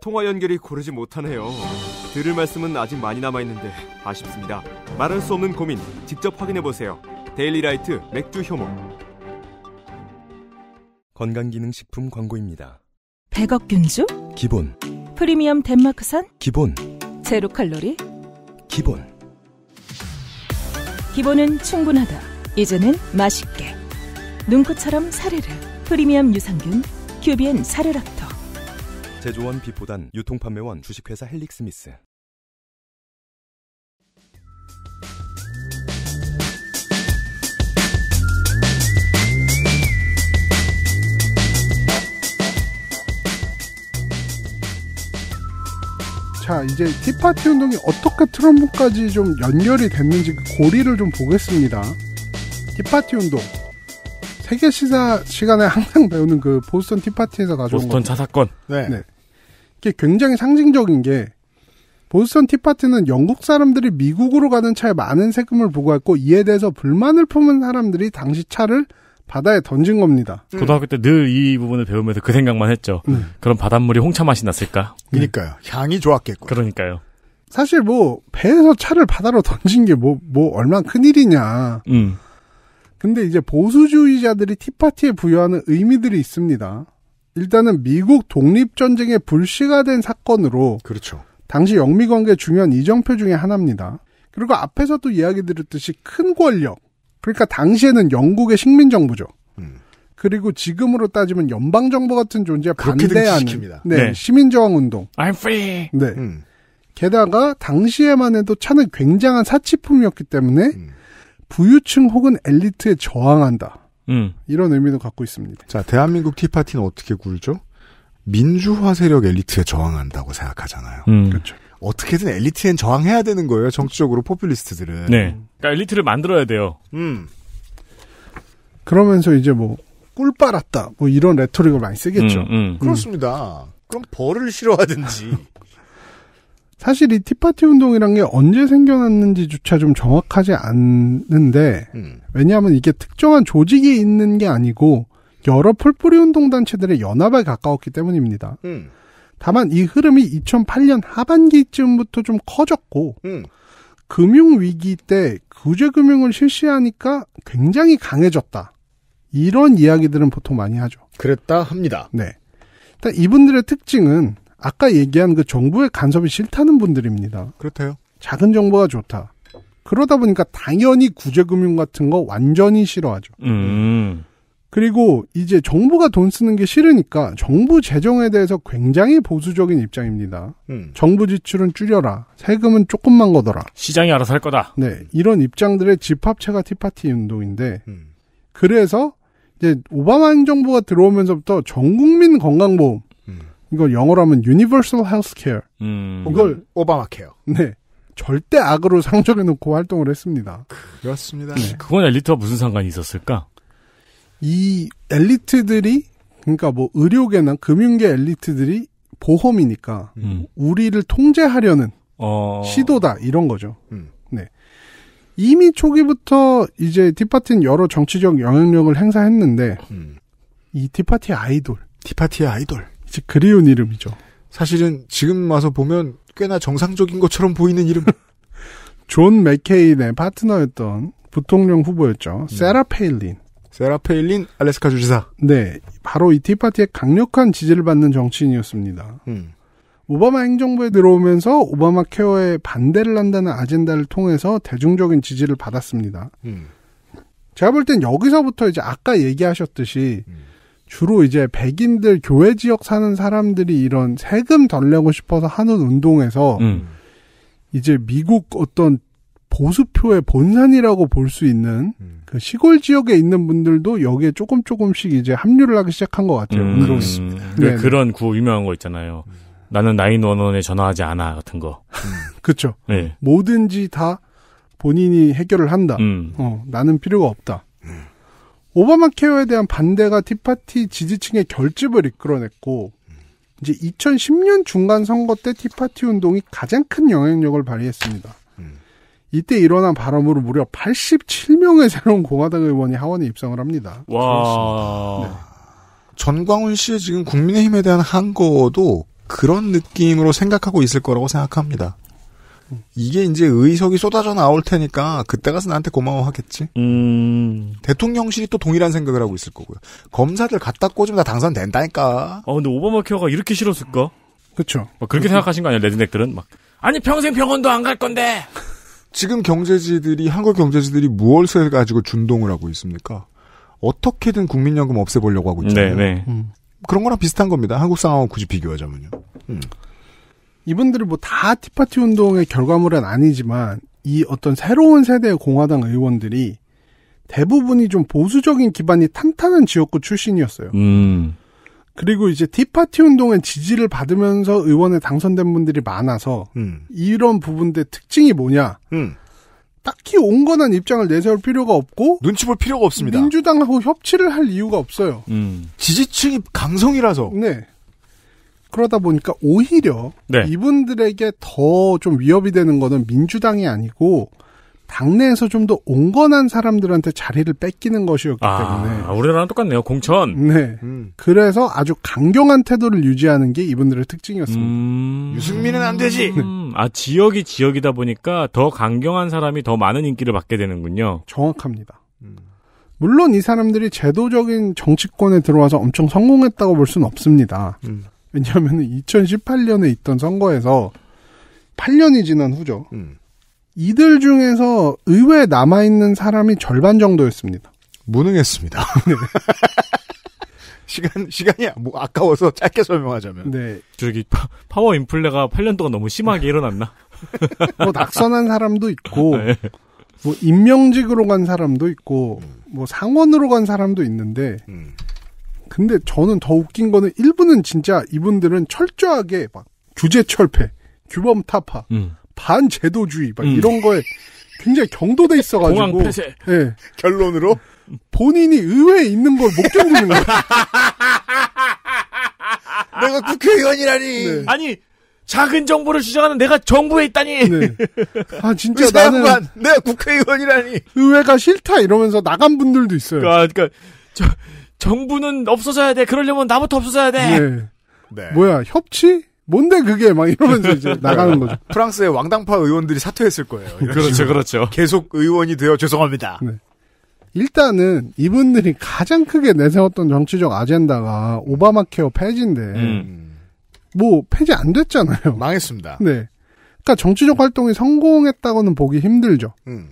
통화 연결이 고르지 못하네요. 들을 말씀은 아직 많이 남아 있는데 아쉽습니다. 말할 수 없는 고민 직접 확인해 보세요. 데일리라이트 맥주 효모. 건강기능식품 광고입니다. 100억 균주? 기본. 프리미엄 덴마크산? 기본. 제로 칼로리? 기본. 기본은 충분하다. 이제는 맛있게. 눈꽃처럼 사르르. 프리미엄 유산균 큐비엔 사르락. 제조원 비포단 유통판매원 주식회사 헬릭스미스 자 이제 티파티 운동이 어떻게 트럼프까지 좀 연결이 됐는지 그 고리를 좀 보겠습니다. 티파티 운동 세계 시사 시간에 항상 배우는 그 보스턴 티파티에서 가져온 보스턴 차 사건. 네. 네. 이게 굉장히 상징적인 게 보스턴 티파티는 영국 사람들이 미국으로 가는 차에 많은 세금을 부과했고 이에 대해서 불만을 품은 사람들이 당시 차를 바다에 던진 겁니다. 음. 고등학교 때 늘 이 부분을 배우면서 그 생각만 했죠. 음. 그럼 바닷물이 홍차 맛이 났을까? 네. 그러니까요. 향이 좋았겠고. 그러니까요. 사실 뭐 배에서 차를 바다로 던진 게 뭐뭐 뭐, 뭐 얼마 나큰 일이냐. 음. 근데 이제 보수주의자들이 티파티에 부여하는 의미들이 있습니다. 일단은 미국 독립전쟁의 불씨가 된 사건으로 그렇죠. 당시 영미 관계 중요한 이정표 중의 하나입니다. 그리고 앞에서도 이야기 드렸듯이 큰 권력, 그러니까 당시에는 영국의 식민 정부죠. 음. 그리고 지금으로 따지면 연방 정부 같은 존재에 반대하는 네, 네. 시민 저항 운동. I'm free. 네. 음. 게다가 당시에만 해도 차는 굉장한 사치품이었기 때문에 음. 부유층 혹은 엘리트에 저항한다. 음. 이런 의미도 갖고 있습니다. 자, 대한민국 티파티는 어떻게 굴죠? 민주화 세력 엘리트에 저항한다고 생각하잖아요. 음. 그렇죠. 어떻게든 엘리트엔 저항해야 되는 거예요. 정치적으로 포퓰리스트들은. 네. 그러니까 엘리트를 만들어야 돼요. 음. 그러면서 이제 뭐 꿀빨았다 뭐 이런 레토릭을 많이 쓰겠죠. 음, 음. 그렇습니다. 그럼 벌을 싫어하든지 사실 이 티파티 운동이란 게 언제 생겨났는지조차 좀 정확하지 않는데 음. 왜냐하면 이게 특정한 조직이 있는 게 아니고 여러 풀뿌리 운동 단체들의 연합에 가까웠기 때문입니다. 음. 다만 이 흐름이 2008년 하반기쯤부터 좀 커졌고 음. 금융 위기 때 구제 금융을 실시하니까 굉장히 강해졌다. 이런 이야기들은 보통 많이 하죠. 그랬다 합니다. 네. 일단 이분들의 특징은 아까 얘기한 그 정부의 간섭이 싫다는 분들입니다. 그렇대요. 작은 정부가 좋다. 그러다 보니까 당연히 구제금융 같은 거 완전히 싫어하죠. 음. 그리고 이제 정부가 돈 쓰는 게 싫으니까 정부 재정에 대해서 굉장히 보수적인 입장입니다. 음. 정부 지출은 줄여라. 세금은 조금만 거더라. 시장이 알아서 할 거다. 네. 이런 입장들의 집합체가 티파티 운동인데, 음. 그래서 이제 오바마 정부가 들어오면서부터 전 국민 건강보험, 이거 영어로 하면 Universal 유니버설 헬스케어. 음. 이걸 음. 오바마 케어. 네. 절대 악으로 상정해 놓고 활동을 했습니다. 그렇습니다. 네. 그건 엘리트와 무슨 상관이 있었을까? 이 엘리트들이 그러니까 뭐 의료계나 금융계 엘리트들이 보험이니까 음. 우리를 통제하려는 어... 시도다 이런 거죠. 음. 네. 이미 초기부터 이제 티파티는 여러 정치적 영향력을 행사했는데 음. 이티파티 아이돌, 티파티의 아이돌 이제 그리운 이름이죠. 사실은 지금 와서 보면 꽤나 정상적인 것처럼 보이는 이름. 존 맥케인의 파트너였던 부통령 후보였죠. 네. 세라 페일린. 세라 페일린 알래스카 주지사. 네, 바로 이 티파티의 강력한 지지를 받는 정치인이었습니다. 음. 오바마 행정부에 들어오면서 오바마 케어에 반대를 한다는 아젠다를 통해서 대중적인 지지를 받았습니다. 음. 제가 볼 땐 여기서부터 이제 아까 얘기하셨듯이 음. 주로 이제 백인들 교회 지역 사는 사람들이 이런 세금 덜 내고 싶어서 하는 운동에서 음. 이제 미국 어떤 보수표의 본산이라고 볼 수 있는 음. 그 시골 지역에 있는 분들도 여기에 조금 조금씩 이제 합류를 하기 시작한 것 같아요. 음, 그렇습니다. 네, 그런 그 구 유명한 거 있잖아요. 나는 나인원원에 전화하지 않아 같은 거. 그렇죠. 네. 뭐든지 다 본인이 해결을 한다. 음. 어, 나는 필요가 없다. 오바마 케어에 대한 반대가 티파티 지지층의 결집을 이끌어냈고 이제 2010년 중간 선거 때 티파티 운동이 가장 큰 영향력을 발휘했습니다. 음. 이때 일어난 바람으로 무려 87명의 새로운 공화당 의원이 하원에 입성을 합니다. 와. 네. 전광훈 씨의 지금 국민의힘에 대한 항거도 그런 느낌으로 생각하고 있을 거라고 생각합니다. 이게 이제 의석이 쏟아져 나올 테니까 그때 가서 나한테 고마워하겠지. 음. 대통령실이 또 동일한 생각을 하고 있을 거고요. 검사들 갖다 꽂으면 다 당선된다니까. 어, 근데 오바마 케어가 이렇게 싫었을까? 그렇죠. 그렇게 생각하신 거 아니야 레드넥들은 막 아니 평생 병원도 안 갈 건데. 지금 경제지들이 한국 경제지들이 무엇을 가지고 준동을 하고 있습니까? 어떻게든 국민연금 없애보려고 하고 있잖아요. 네, 네. 음. 그런 거랑 비슷한 겁니다. 한국 상황하고 굳이 비교하자면요. 음. 이분들이 뭐다 티파티 운동의 결과물은 아니지만 이 어떤 새로운 세대의 공화당 의원들이 대부분이 좀 보수적인 기반이 탄탄한 지역구 출신이었어요. 음. 그리고 이제 티파티 운동의 지지를 받으면서 의원에 당선된 분들이 많아서 음. 이런 부분들 특징이 뭐냐? 음. 딱히 온건한 입장을 내세울 필요가 없고 눈치 볼 필요가 없습니다. 민주당하고 협치를 할 이유가 없어요. 음. 지지층이 강성이라서. 네. 그러다 보니까 오히려 네. 이분들에게 더 좀 위협이 되는 거는 민주당이 아니고 당내에서 좀 더 온건한 사람들한테 자리를 뺏기는 것이었기 아, 때문에 우리나라랑 똑같네요 공천 네 음. 그래서 아주 강경한 태도를 유지하는 게 이분들의 특징이었습니다 음... 유승민은 안 되지 음... 아 지역이 지역이다 보니까 더 강경한 사람이 더 많은 인기를 받게 되는군요 정확합니다 음. 물론 이 사람들이 제도적인 정치권에 들어와서 엄청 성공했다고 볼 수는 없습니다 음. 왜냐하면 2018년에 있던 선거에서 8년이 지난 후죠. 음. 이들 중에서 의외에 남아있는 사람이 절반 정도였습니다. 무능했습니다. 네. 시간, 시간이 뭐 아까워서 짧게 설명하자면. 네. 저기 파, 파워 인플레가 8년 동안 너무 심하게 일어났나? 뭐 낙선한 사람도 있고, 네. 뭐 임명직으로 간 사람도 있고, 음. 뭐 상원으로 간 사람도 있는데, 음. 근데 저는 더 웃긴 거는 일부는 진짜 이분들은 철저하게 막 규제 철폐, 규범 타파, 음. 반제도주의 막 음. 이런 거에 굉장히 경도돼 있어가지고 네. 결론으로 본인이 의회에 있는 걸못 견디는 거야. 내가 국회의원이라니. 네. 아니 작은 정부를 주장하는 내가 정부에 있다니. 네. 아 진짜 나는 내가 국회의원이라니. 의회가 싫다 이러면서 나간 분들도 있어요. 그러니까, 그러니까 저 정부는 없어져야 돼. 그러려면 나부터 없어져야 돼. 예. 네. 뭐야 협치? 뭔데 그게 막 이러면서 이제 나가는 거죠. 프랑스의 왕당파 의원들이 사퇴했을 거예요. 그렇죠, 그렇죠. 계속 의원이 되어 죄송합니다. 네. 일단은 이분들이 가장 크게 내세웠던 정치적 아젠다가 오바마 케어 폐지인데 음. 뭐 폐지 안 됐잖아요. 망했습니다. 네. 그러니까 정치적 활동이 성공했다고는 보기 힘들죠. 음.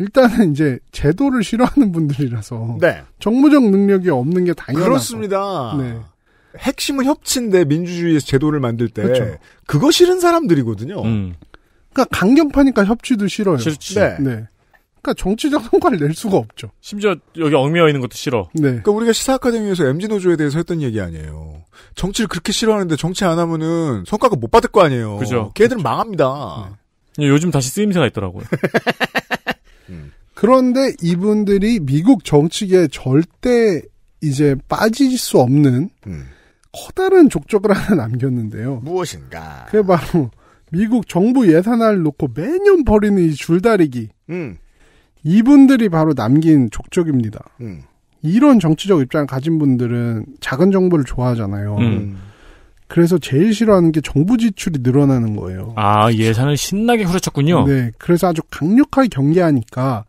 일단은 이제 제도를 싫어하는 분들이라서 네. 정무적 능력이 없는 게 당연하고 그렇습니다. 네. 핵심은 협치인데 민주주의에서 제도를 만들 때 그렇죠. 그거 싫은 사람들이거든요. 음. 그러니까 강경파니까 협치도 싫어요. 싫지. 네. 네. 그니까 정치적 성과를 낼 수가 없죠. 심지어 여기 얽매여 있는 것도 싫어. 네. 그러니까 우리가 시사 아카데미에서 엠지 노조에 대해서 했던 얘기 아니에요. 정치를 그렇게 싫어하는데 정치 안 하면은 성과가 못 받을 거 아니에요. 그죠. 걔들은 그렇죠. 망합니다. 네. 요즘 다시 쓰임새가 있더라고요. 음. 그런데 이분들이 미국 정치계에 절대 이제 빠질 수 없는 음. 커다란 족적을 하나 남겼는데요. 무엇인가? 그게 바로 미국 정부 예산을 놓고 매년 벌이는 이 줄다리기. 음. 이분들이 바로 남긴 족적입니다. 음. 이런 정치적 입장을 가진 분들은 작은 정부를 좋아하잖아요. 음. 음. 그래서 제일 싫어하는 게 정부 지출이 늘어나는 거예요. 아, 예산을 신나게 후려쳤군요. 네. 그래서 아주 강력하게 경계하니까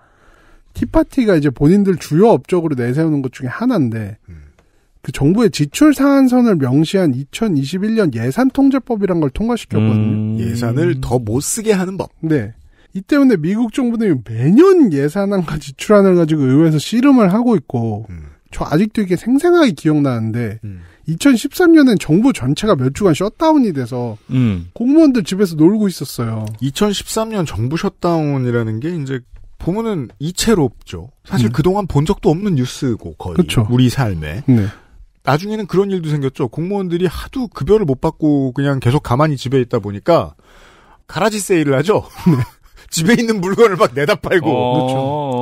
티파티가 이제 본인들 주요 업적으로 내세우는 것 중에 하나인데 음. 그 정부의 지출 상한선을 명시한 2021년 예산통제법이란 걸 통과시켰거든요. 음... 예산을 더 못 쓰게 하는 법. 네. 이 때문에 미국 정부는 매년 예산안과 지출안을 가지고 의회에서 씨름을 하고 있고 음. 저 아직도 이게 생생하게 기억나는데 음. 2013년엔 정부 전체가 몇 주간 셧다운이 돼서 음. 공무원들 집에서 놀고 있었어요. 2013년 정부 셧다운이라는 게 이제 보면은 이채롭죠. 사실 음. 그동안 본 적도 없는 뉴스고 거의 그쵸. 우리 삶에. 네. 나중에는 그런 일도 생겼죠. 공무원들이 하도 급여를 못 받고 그냥 계속 가만히 집에 있다 보니까 가라지 세일을 하죠. 네. 집에 있는 물건을 막 내다 팔고. 예. 어~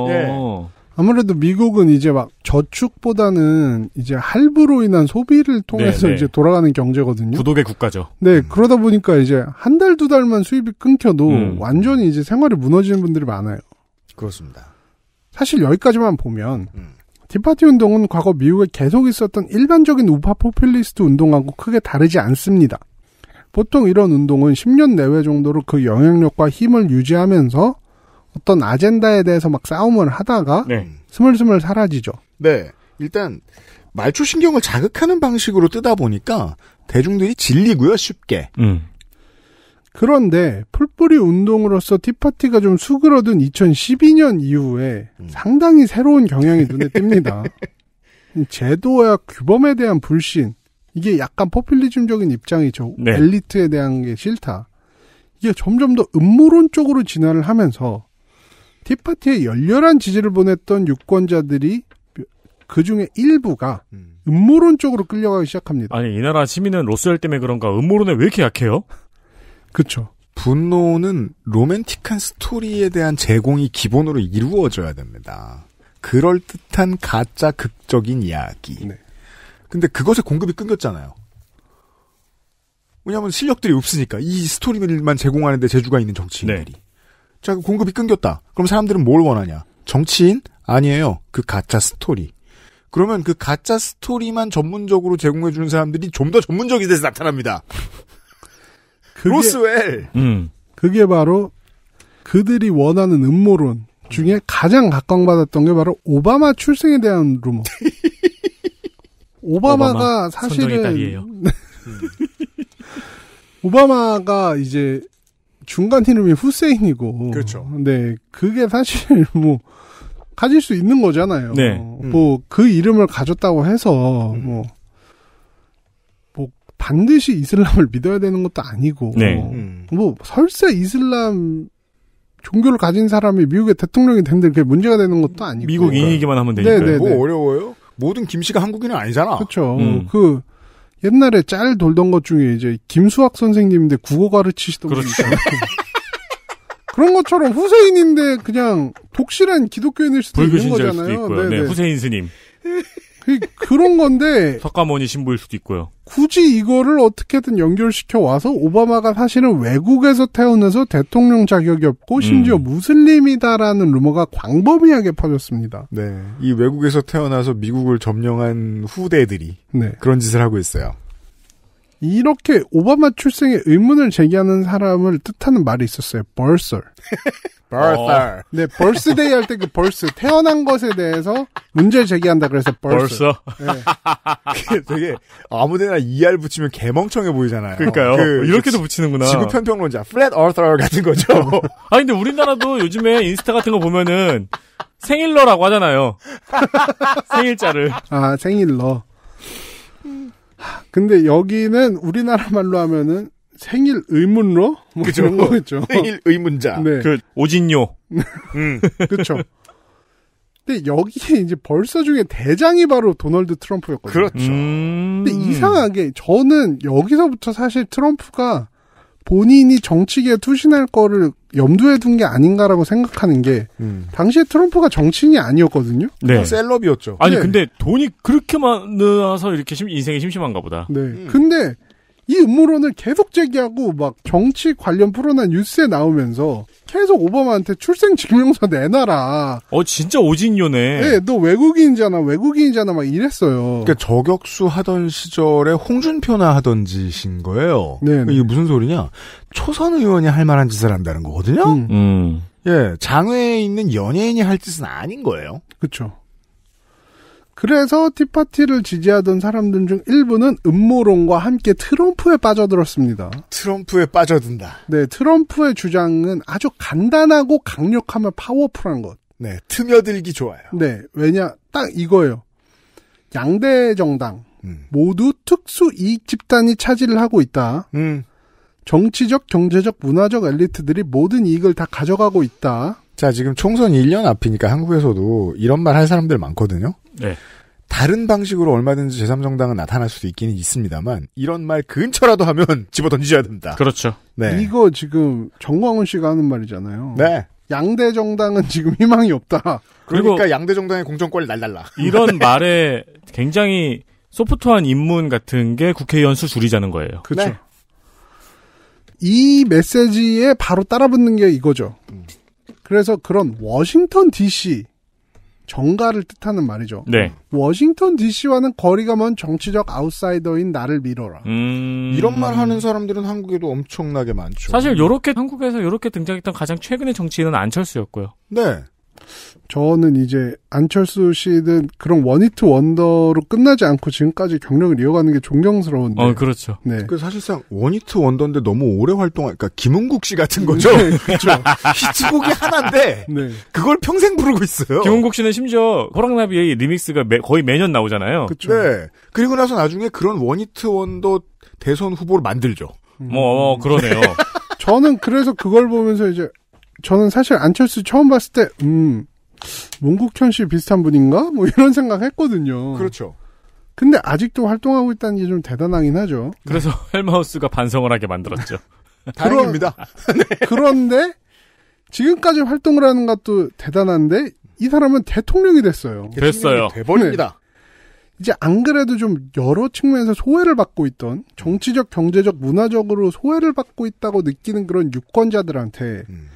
그렇죠. 예. 아무래도 미국은 이제 막 저축보다는 이제 할부로 인한 소비를 통해서 네네. 네. 이제 돌아가는 경제거든요. 구독의 국가죠. 네, 음. 그러다 보니까 이제 한 달, 두 달만 수입이 끊겨도 음. 완전히 이제 생활이 무너지는 분들이 많아요. 그렇습니다. 사실 여기까지만 보면, 음. 디파티 운동은 과거 미국에 계속 있었던 일반적인 우파 포퓰리스트 운동하고 크게 다르지 않습니다. 보통 이런 운동은 10년 내외 정도로 그 영향력과 힘을 유지하면서 어떤 아젠다에 대해서 막 싸움을 하다가 네. 스물스물 사라지죠. 네. 일단 말초 신경을 자극하는 방식으로 뜨다 보니까 대중들이 질리고요, 쉽게. 음. 그런데 풀뿌리 운동으로서 티파티가 좀 수그러든 2012년 이후에 음. 상당히 새로운 경향이 눈에 띕니다. 제도와 규범에 대한 불신, 이게 약간 포퓰리즘적인 입장이죠. 네. 엘리트에 대한 게 싫다. 이게 점점 더 음모론 쪽으로 진화를 하면서 티파티에 열렬한 지지를 보냈던 유권자들이 그 중에 일부가 음. 음모론 쪽으로 끌려가기 시작합니다. 아니 이 나라 시민은 로스웰 때문에 그런가 음모론에 왜 이렇게 약해요? 그렇죠. 분노는 로맨틱한 스토리에 대한 제공이 기본으로 이루어져야 됩니다. 그럴 듯한 가짜 극적인 이야기. 네. 근데 그것의 공급이 끊겼잖아요. 왜냐하면 실력들이 없으니까 이 스토리들만 제공하는데 재주가 있는 정치인들이. 네. 자, 그 공급이 끊겼다. 그럼 사람들은 뭘 원하냐? 정치인? 아니에요. 그 가짜 스토리. 그러면 그 가짜 스토리만 전문적으로 제공해주는 사람들이 좀 더 전문적이 돼서 나타납니다. 그게, 로스웰. 음. 그게 바로 그들이 원하는 음모론 중에 가장 각광받았던 게 바로 오바마 출생에 대한 루머. 오바마가 오바마, 사실은 오바마가 이제 중간 이름이 후세인이고. 그렇죠. 네. 그게 사실 뭐, 가질 수 있는 거잖아요. 네. 뭐그 음. 이름을 가졌다고 해서 음. 뭐, 뭐, 반드시 이슬람을 믿어야 되는 것도 아니고 네. 음. 뭐 설사 이슬람 종교를 가진 사람이 미국의 대통령이 된 데 그게 문제가 되는 것도 아니고 미국인이기만 하면 네, 네, 되니까 뭐 네. 어려워요? 모든 김씨가 한국인은 아니잖아. 그렇죠. 음. 그 옛날에 짤 돌던 것 중에 이제 김수학 선생님인데 국어 가르치시던 분이 그렇죠. 그런 것처럼 후세인인데 그냥 독실한 기독교인일 수도 있는 거잖아요. 네, 네, 네, 후세인 스님. 그런 건데. 석가모니 신부일 수도 있고요. 굳이 이거를 어떻게든 연결시켜 와서 오바마가 사실은 외국에서 태어나서 대통령 자격이 없고 심지어 음. 무슬림이다라는 루머가 광범위하게 퍼졌습니다. 네. 이 외국에서 태어나서 미국을 점령한 후대들이 네. 그런 짓을 하고 있어요. 이렇게 오바마 출생의 의문을 제기하는 사람을 뜻하는 말이 있었어요. 벌써벌써 어. 네, 벌스데이 할때그 벌스 태어난 것에 대해서 문제 를 제기한다 그래서 벌써 네. 되게 아무데나 ER 붙이면 개멍청해 보이잖아요. 그러니까요. 그 이렇게도 붙이는구나. 지구 편평론자 플랫 어터 같은 거죠. 아 근데 우리나라도 요즘에 인스타 같은 거 보면은 생일러라고 하잖아요. 생일자를. 아, 생일러. 근데 여기는 우리나라 말로 하면은 생일 의문로? 뭐 그죠. 그런 거겠죠. 생일 의문자. 네. 그 오진요. 음. 그렇죠. 근데 여기에 이제 벌써 중에 대장이 바로 도널드 트럼프였거든요. 그렇죠. 음... 근데 이상하게 저는 여기서부터 사실 트럼프가 본인이 정치계에 투신할 거를 염두에 둔 게 아닌가라고 생각하는 게 음. 당시에 트럼프가 정치인이 아니었거든요. 네. 셀럽이었죠. 아니 네. 근데 돈이 그렇게 많아서 이렇게 심, 인생이 심심한가 보다. 네. 음. 근데 이 음모론을 계속 제기하고 막 정치 관련 프로나 뉴스에 나오면서 계속 오바마한테 출생증명서 내놔라. 어 진짜 오진요네. 네, 예, 너 외국인이잖아, 외국인이잖아 막 이랬어요. 그러니까 저격수 하던 시절에 홍준표나 하던 짓인 거예요. 네, 네. 이게 무슨 소리냐? 초선 의원이 할 만한 짓을 한다는 거거든요. 음. 음. 예, 장외에 있는 연예인이 할 짓은 아닌 거예요. 그렇죠. 그래서 티파티를 지지하던 사람들 중 일부는 음모론과 함께 트럼프에 빠져들었습니다. 트럼프에 빠져든다. 네, 트럼프의 주장은 아주 간단하고 강력하며 파워풀한 것. 네, 트며들기 좋아요. 네, 왜냐, 딱 이거예요. 양대 정당 음. 모두 특수 이익 집단이 차지를 하고 있다. 음. 정치적, 경제적, 문화적 엘리트들이 모든 이익을 다 가져가고 있다. 자, 지금 총선 1년 앞이니까 한국에서도 이런 말 할 사람들 많거든요. 네. 다른 방식으로 얼마든지 제3정당은 나타날 수도 있기는 있습니다만 이런 말 근처라도 하면 집어던지셔야 됩니다. 그렇죠. 네. 이거 지금 정광훈 씨가 하는 말이잖아요. 네. 양대 정당은 지금 희망이 없다. 그러니까 양대 정당의 공정권을 날달라. 이런 네. 말에 굉장히 소프트한 입문 같은 게 국회의원 수 줄이자는 거예요. 그렇죠. 네. 이 메시지에 바로 따라붙는 게 이거죠. 음. 그래서 그런 워싱턴 D.C. 정가를 뜻하는 말이죠. 네. 워싱턴 DC와는 거리가 먼 정치적 아웃사이더인 나를 밀어라. 음... 이런 말 하는 사람들은 한국에도 엄청나게 많죠. 사실 요렇게 한국에서 요렇게 등장했던 가장 최근의 정치인은 안철수였고요. 네. 저는 이제 안철수 씨는 그런 원히트 원더로 끝나지 않고 지금까지 경력을 이어가는 게 존경스러운데. 어, 그렇죠. 네. 그 사실상 원히트 원더인데 너무 오래 활동할 그러니까 김은국 씨 같은 거죠. 네, 그렇죠. 히트곡이 하나인데 네. 그걸 평생 부르고 있어요. 김은국 씨는 심지어 호랑나비의 리믹스가 매, 거의 매년 나오잖아요. 그렇죠. 네. 그리고 나서 나중에 그런 원히트 원더 대선 후보를 만들죠. 음. 뭐 어, 그러네요. 저는 그래서 그걸 보면서 이제 저는 사실 안철수 처음 봤을 때, 음, 문국현 씨 비슷한 분인가? 뭐 이런 생각 했거든요. 그렇죠. 근데 아직도 활동하고 있다는 게 좀 대단하긴 하죠. 그래서 네. 헬마우스가 반성을 하게 만들었죠. 다행입니다. 네. 그런데 지금까지 활동을 하는 것도 대단한데 이 사람은 대통령이 됐어요. 됐어요. 돼버립니다. 네. 이제 안 그래도 좀 여러 측면에서 소외를 받고 있던 정치적, 경제적, 문화적으로 소외를 받고 있다고 느끼는 그런 유권자들한테 음.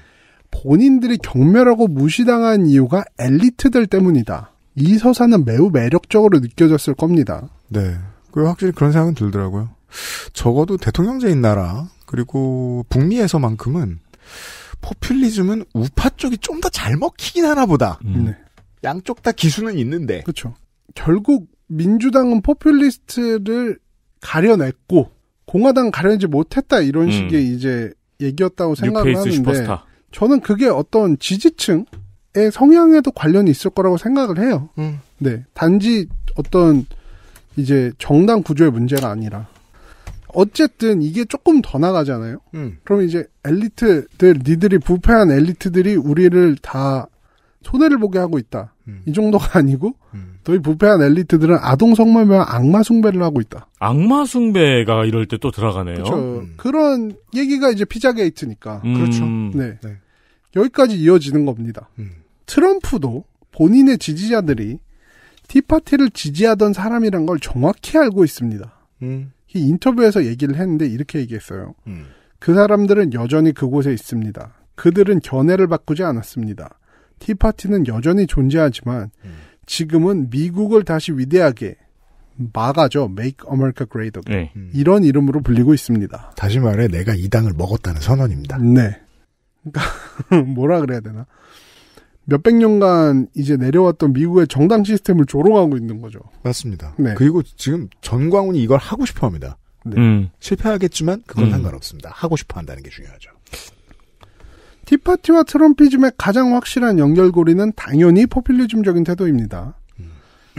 본인들이 경멸하고 무시당한 이유가 엘리트들 때문이다. 이 서사는 매우 매력적으로 느껴졌을 겁니다. 네. 그 확실히 그런 생각은 들더라고요. 적어도 대통령제인 나라 그리고 북미에서만큼은 포퓰리즘은 우파 쪽이 좀 더 잘 먹히긴 하나 보다. 음. 네. 양쪽 다 기수는 있는데. 그렇죠. 결국 민주당은 포퓰리스트를 가려냈고 공화당 가려내지 못했다 이런 음. 식의 음. 이제 얘기였다고 생각을 하는데 슈퍼스타. 저는 그게 어떤 지지층의 성향에도 관련이 있을 거라고 생각을 해요. 음. 네. 단지 어떤 이제 정당 구조의 문제가 아니라. 어쨌든 이게 조금 더 나가잖아요. 음. 그럼 이제 엘리트들, 니들이 부패한 엘리트들이 우리를 다 손해를 보게 하고 있다. 음. 이 정도가 아니고 음. 더이 부패한 엘리트들은 아동 성매매와 악마 숭배를 하고 있다. 악마 숭배가 이럴 때 또 들어가네요. 그렇죠. 음. 그런 얘기가 이제 피자 게이트니까. 음. 그렇죠. 네. 네. 여기까지 이어지는 겁니다. 음. 트럼프도 본인의 지지자들이 티파티를 지지하던 사람이란 걸 정확히 알고 있습니다. 음. 인터뷰에서 얘기를 했는데 이렇게 얘기했어요. 음. 그 사람들은 여전히 그곳에 있습니다. 그들은 견해를 바꾸지 않았습니다. 티파티는 여전히 존재하지만 음. 지금은 미국을 다시 위대하게 막아줘 Make America Great Again. 네. 이런 이름으로 불리고 있습니다. 다시 말해 내가 이 당을 먹었다는 선언입니다. 네. 그러니까 뭐라 그래야 되나? 몇 백 년간 이제 내려왔던 미국의 정당 시스템을 조롱하고 있는 거죠. 맞습니다. 네. 그리고 지금 전광훈이 이걸 하고 싶어 합니다. 네. 음. 실패하겠지만 그건 음. 상관없습니다. 하고 싶어 한다는 게 중요하죠. 티파티와 트럼피즘의 가장 확실한 연결고리는 당연히 포퓰리즘적인 태도입니다. 음.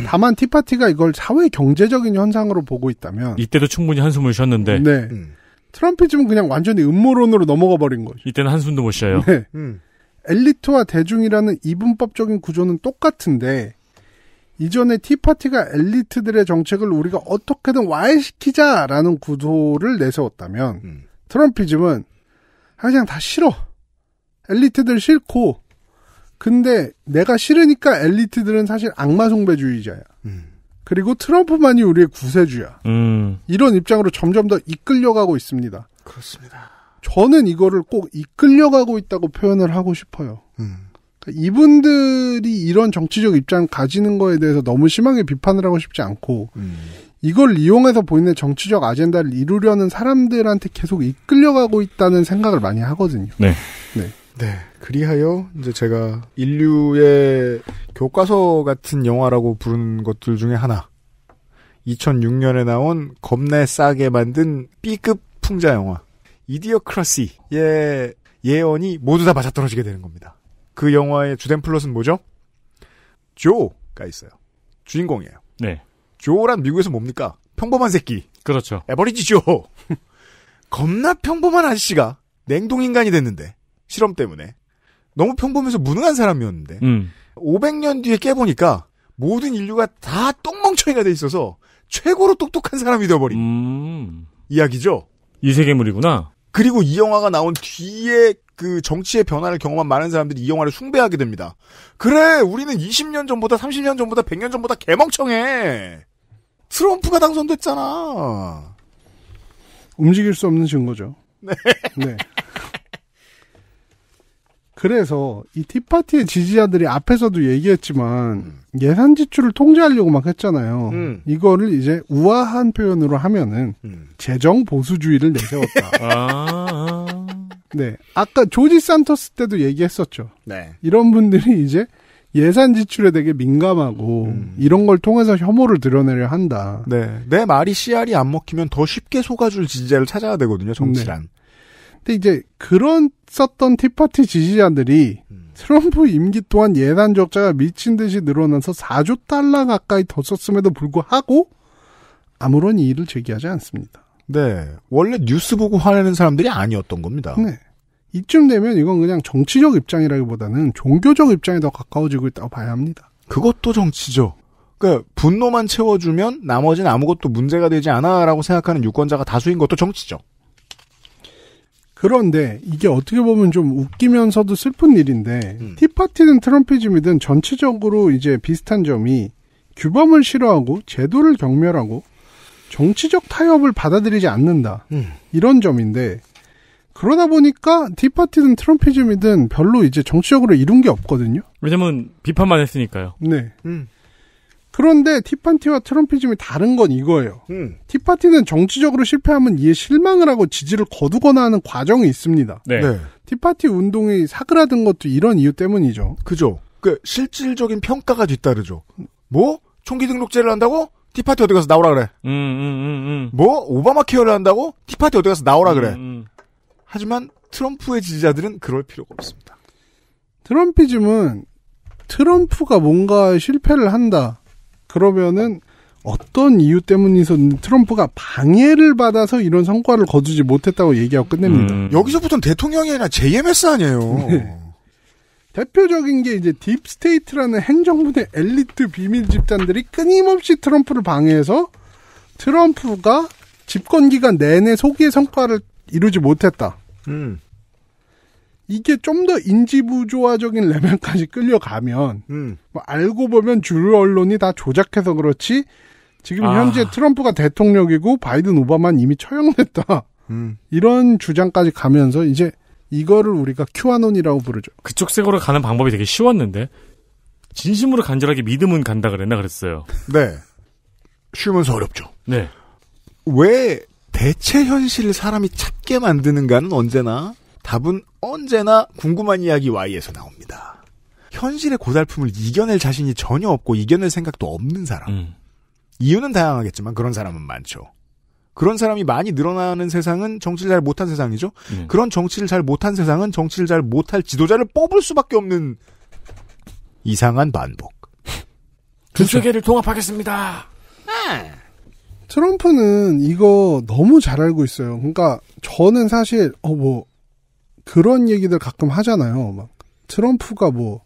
다만 티파티가 이걸 사회 경제적인 현상으로 보고 있다면 이때도 충분히 한숨을 쉬었는데 네. 음. 트럼피즘은 그냥 완전히 음모론으로 넘어가 버린 거죠. 이때는 한숨도 못 쉬어요. 네. 음. 엘리트와 대중이라는 이분법적인 구조는 똑같은데 이전에 티파티가 엘리트들의 정책을 우리가 어떻게든 와해시키자라는 구도를 내세웠다면 음. 트럼피즘은 아, 그냥 다 싫어. 엘리트들 싫고 근데 내가 싫으니까 엘리트들은 사실 악마 숭배주의자야. 그리고 트럼프만이 우리의 구세주야. 음. 이런 입장으로 점점 더 이끌려가고 있습니다. 그렇습니다. 저는 이거를 꼭 이끌려가고 있다고 표현을 하고 싶어요. 음. 그러니까 이분들이 이런 정치적 입장 가지는 거에 대해서 너무 심하게 비판을 하고 싶지 않고 음. 이걸 이용해서 보이는 정치적 아젠다를 이루려는 사람들한테 계속 이끌려가고 있다는 생각을 많이 하거든요. 네. 네. 네. 그리하여 이제 제가 인류의 교과서 같은 영화라고 부른 것들 중에 하나. 2006년에 나온 겁내 싸게 만든 B급 풍자 영화 이디어크러시의 예언이 모두 다 맞아떨어지게 되는 겁니다. 그 영화의 주된 플롯은 뭐죠? 조가 있어요. 주인공이에요. 네. 조란 미국에서 뭡니까? 평범한 새끼. 그렇죠. 에버리지 조. 겁나 평범한 아저씨가 냉동 인간이 됐는데 실험 때문에 너무 평범해서 무능한 사람이었는데 음. 500년 뒤에 깨보니까 모든 인류가 다 똥멍청이가 돼 있어서 최고로 똑똑한 사람이 되어버린 음. 이야기죠. 이 세계물이구나. 그리고 이 영화가 나온 뒤에 그 정치의 변화를 경험한 많은 사람들이 이 영화를 숭배하게 됩니다. 그래, 우리는 20년 전보다 30년 전보다 100년 전보다 개멍청해. 트럼프가 당선됐잖아. 움직일 수 없는 증거죠. 네. 네. 그래서 이 티파티의 지지자들이 앞에서도 얘기했지만 예산 지출을 통제하려고 막 했잖아요. 음. 이거를 이제 우아한 표현으로 하면은 음. 재정 보수주의를 내세웠다. 아, 아. 네, 아까 조지 산토스 때도 얘기했었죠. 네. 이런 분들이 이제 예산 지출에 되게 민감하고 음. 이런 걸 통해서 혐오를 드러내려 한다. 네, 내 말이 씨알이 안 먹히면 더 쉽게 속아줄 지지자를 찾아야 되거든요. 정치란. 네. 근데 이제 그런 썼던 티파티 지지자들이 음. 트럼프 임기 동안 예산 적자가 미친 듯이 늘어나서 4조 달러 가까이 더 썼음에도 불구하고 아무런 이의를 제기하지 않습니다. 네. 원래 뉴스 보고 화내는 사람들이 아니었던 겁니다. 네. 이쯤 되면 이건 그냥 정치적 입장이라기보다는 종교적 입장에 더 가까워지고 있다고 봐야 합니다. 그것도 정치죠. 그러니까 분노만 채워주면 나머지는 아무것도 문제가 되지 않아라고 생각하는 유권자가 다수인 것도 정치죠. 그런데 이게 어떻게 보면 좀 웃기면서도 슬픈 일인데 음. 티파티든 트럼피즘이든 전체적으로 이제 비슷한 점이 규범을 싫어하고 제도를 경멸하고 정치적 타협을 받아들이지 않는다 음. 이런 점인데 그러다 보니까 티파티든 트럼피즘이든 별로 이제 정치적으로 이룬 게 없거든요. 왜냐면 비판만 했으니까요. 네. 음. 그런데 티파티와 트럼피즘이 다른 건 이거예요. 음. 티파티는 정치적으로 실패하면 이에 실망을 하고 지지를 거두거나 하는 과정이 있습니다. 네. 네. 티파티 운동이 사그라든 것도 이런 이유 때문이죠. 그죠. 그 실질적인 평가가 뒤따르죠. 뭐 총기 등록제를 한다고? 티파티 어디 가서 나오라 그래. 음, 음, 음, 음. 뭐 오바마 케어를 한다고? 티파티 어디 가서 나오라 그래. 음, 하지만 트럼프의 지지자들은 그럴 필요가 없습니다. 트럼피즘은 트럼프가 뭔가 실패를 한다. 그러면은 어떤 이유 때문이선 트럼프가 방해를 받아서 이런 성과를 거두지 못했다고 얘기하고 끝냅니다. 음. 여기서부터는 대통령이 아니라 JMS 아니에요. 네. 대표적인 게 이제 딥스테이트라는 행정부의 엘리트 비밀 집단들이 끊임없이 트럼프를 방해해서 트럼프가 집권 기간 내내 소기의 성과를 이루지 못했다. 음. 이게 좀 더 인지부조화적인 레벨까지 끌려가면 음. 뭐 알고 보면 주류 언론이 다 조작해서 그렇지 지금 아. 현재 트럼프가 대통령이고 바이든 오바만 이미 처형됐다 음. 이런 주장까지 가면서 이제 이거를 우리가 큐아논이라고 부르죠. 그쪽 색으로 가는 방법이 되게 쉬웠는데 진심으로 간절하게 믿음은 간다 그랬나 그랬어요. 네. 쉬면서 어렵죠. 네. 왜 대체 현실을 사람이 찾게 만드는가는 언제나 답은 언제나 궁금한 이야기 Y에서 나옵니다. 현실의 고달픔을 이겨낼 자신이 전혀 없고 이겨낼 생각도 없는 사람. 음. 이유는 다양하겠지만 그런 사람은 많죠. 그런 사람이 많이 늘어나는 세상은 정치를 잘 못한 세상이죠. 음. 그런 정치를 잘 못한 세상은 정치를 잘 못할 지도자를 뽑을 수밖에 없는 이상한 반복. 두세 그렇죠. 개를 통합하겠습니다. 네. 트럼프는 이거 너무 잘 알고 있어요. 그러니까 저는 사실 어뭐 그런 얘기들 가끔 하잖아요. 막 트럼프가 뭐,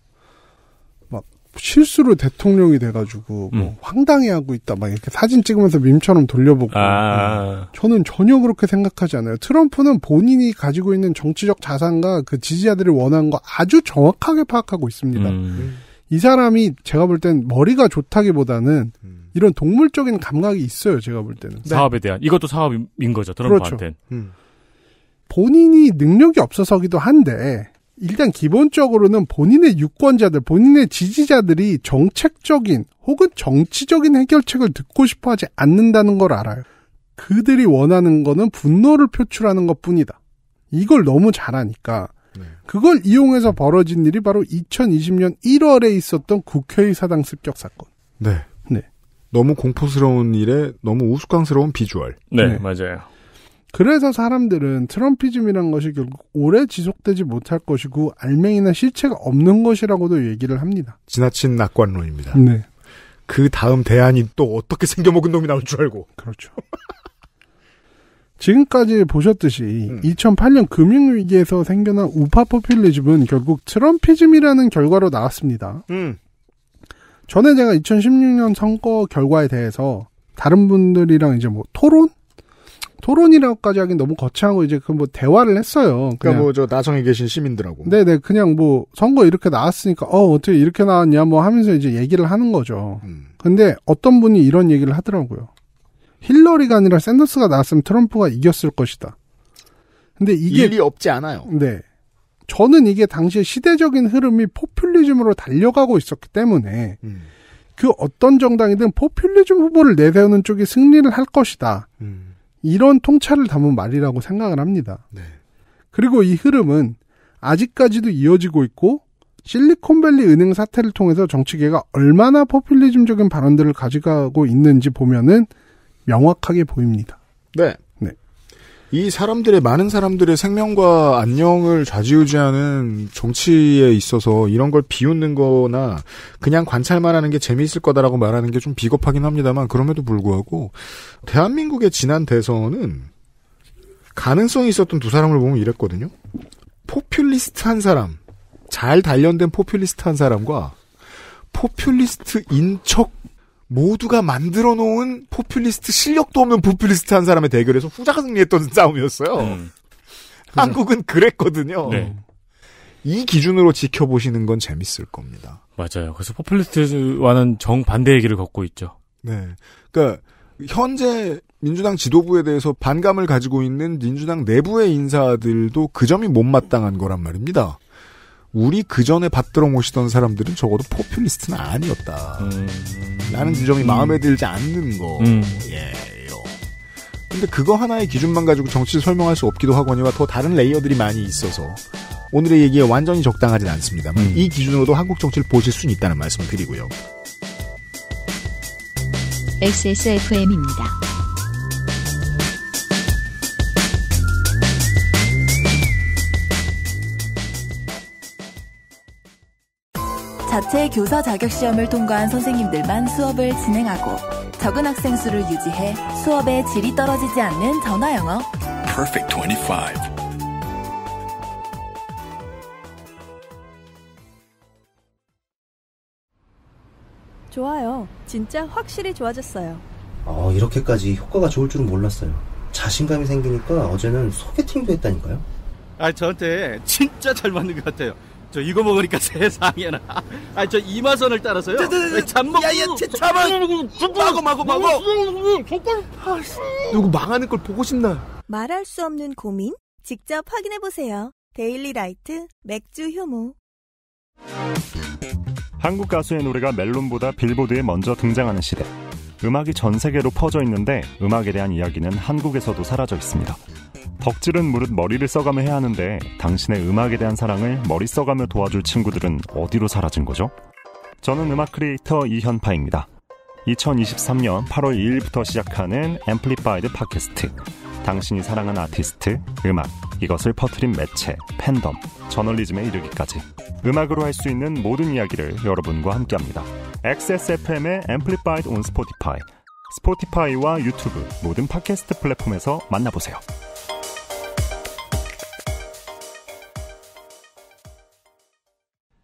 막 실수로 대통령이 돼가지고 뭐 음. 황당해하고 있다. 막 이렇게 사진 찍으면서 밈처럼 돌려보고. 아. 저는 전혀 그렇게 생각하지 않아요. 트럼프는 본인이 가지고 있는 정치적 자산과 그지지자들을 원하는 거 아주 정확하게 파악하고 있습니다. 음. 이 사람이 제가 볼 땐 머리가 좋다기보다는 음. 이런 동물적인 감각이 있어요. 제가 볼 때는. 사업에 대한. 이것도 사업인 거죠. 트럼프한테는. 그렇죠. 음. 본인이 능력이 없어서기도 한데 일단 기본적으로는 본인의 유권자들, 본인의 지지자들이 정책적인 혹은 정치적인 해결책을 듣고 싶어 하지 않는다는 걸 알아요. 그들이 원하는 거는 분노를 표출하는 것 뿐이다. 이걸 너무 잘하니까. 네. 그걸 이용해서 벌어진 일이 바로 2020년 1월에 있었던 국회의 사당 습격 사건. 네. 네. 너무 공포스러운 일에 너무 우스꽝스러운 비주얼. 네. 네. 맞아요. 그래서 사람들은 트럼피즘이란 것이 결국 오래 지속되지 못할 것이고 알맹이나 실체가 없는 것이라고도 얘기를 합니다. 지나친 낙관론입니다. 네. 그 다음 대안이 또 어떻게 생겨먹은 놈이 나올 줄 알고. 그렇죠. 지금까지 보셨듯이 음. 2008년 금융위기에서 생겨난 우파 포퓰리즘은 결국 트럼피즘이라는 결과로 나왔습니다. 음. 전에 제가 2016년 선거 결과에 대해서 다른 분들이랑 이제 뭐 토론? 토론이라고까지 하긴 너무 거창하고 이제 그 뭐 대화를 했어요. 그러니까 뭐 저 나성에 계신 시민들하고. 네네 그냥 뭐 선거 이렇게 나왔으니까 어 어떻게 이렇게 나왔냐 뭐 하면서 이제 얘기를 하는 거죠. 음. 근데 어떤 분이 이런 얘기를 하더라고요. 힐러리가 아니라 샌더스가 나왔으면 트럼프가 이겼을 것이다. 근데 이게 일이 없지 않아요. 네. 저는 이게 당시에 시대적인 흐름이 포퓰리즘으로 달려가고 있었기 때문에 음. 그 어떤 정당이든 포퓰리즘 후보를 내세우는 쪽이 승리를 할 것이다. 음. 이런 통찰을 담은 말이라고 생각을 합니다. 네. 그리고 이 흐름은 아직까지도 이어지고 있고 실리콘밸리 은행 사태를 통해서 정치계가 얼마나 포퓰리즘적인 발언들을 가져가고 있는지 보면은 명확하게 보입니다. 네. 이 사람들의 많은 사람들의 생명과 안녕을 좌지우지하는 정치에 있어서 이런 걸 비웃는 거나 그냥 관찰만 하는 게 재미있을 거다라고 말하는 게 좀 비겁하긴 합니다만 그럼에도 불구하고 대한민국의 지난 대선은 가능성이 있었던 두 사람을 보면 이랬거든요. 포퓰리스트 한 사람, 잘 단련된 포퓰리스트 한 사람과 포퓰리스트인 척 모두가 만들어 놓은 포퓰리스트 실력도 없는 포퓰리스트 한 사람의 대결에서 후자가 승리했던 싸움이었어요. 음. 한국은 그랬거든요. 네. 이 기준으로 지켜보시는 건 재밌을 겁니다. 맞아요. 그래서 포퓰리스트와는 정반대의 길을 걷고 있죠. 네. 그러니까 현재 민주당 지도부에 대해서 반감을 가지고 있는 민주당 내부의 인사들도 그 점이 못마땅한 거란 말입니다. 우리 그 전에 받들어 모시던 사람들은 적어도 포퓰리스트는 아니었다. 음. 라는 지점이 음. 마음에 들지 않는 거. 음. 예요. 근데 그거 하나의 기준만 가지고 정치를 설명할 수 없기도 하거니와 더 다른 레이어들이 많이 있어서 오늘의 얘기에 완전히 적당하진 않습니다만 음. 이 기준으로도 한국 정치를 보실 수는 있다는 말씀을 드리고요. XSFM입니다. 자체 교사 자격 시험을 통과한 선생님들만 수업을 진행하고 적은 학생 수를 유지해 수업의 질이 떨어지지 않는 전화 영어. Perfect 25. 좋아요. 진짜 확실히 좋아졌어요. 어, 이렇게까지 효과가 좋을 줄은 몰랐어요. 자신감이 생기니까 어제는 소개팅도 했다니까요. 아, 저한테 진짜 잘 맞는 것 같아요. 저 이거 먹으니까 세상에나. 아 저 이마선을 따라서요. 잠먹. 야야 잠만. 마고 마고 마고. 누구 망하는 걸 보고 싶나? 말할 수 없는 고민 직접 확인해 보세요. 데일리 라이트 맥주 효모. 한국 가수의 노래가 멜론보다 빌보드에 먼저 등장하는 시대. 음악이 전 세계로 퍼져 있는데 음악에 대한 이야기는 한국에서도 사라져 있습니다. 덕질은 무릇 머리를 써가며 해야 하는데 당신의 음악에 대한 사랑을 머리 써가며 도와줄 친구들은 어디로 사라진 거죠? 저는 음악 크리에이터 이현파입니다. 2023년 8월 2일부터 시작하는 앰플리파이드 팟캐스트. 당신이 사랑한 아티스트, 음악, 이것을 퍼트린 매체, 팬덤, 저널리즘에 이르기까지 음악으로 할 수 있는 모든 이야기를 여러분과 함께합니다. XSFM의 앰플리파이드 온 스포티파이, 스포티파이와 유튜브 모든 팟캐스트 플랫폼에서 만나보세요.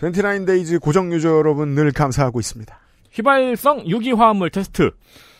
29 데이즈 고정 유저 여러분 늘 감사하고 있습니다. 휘발성 유기화합물 테스트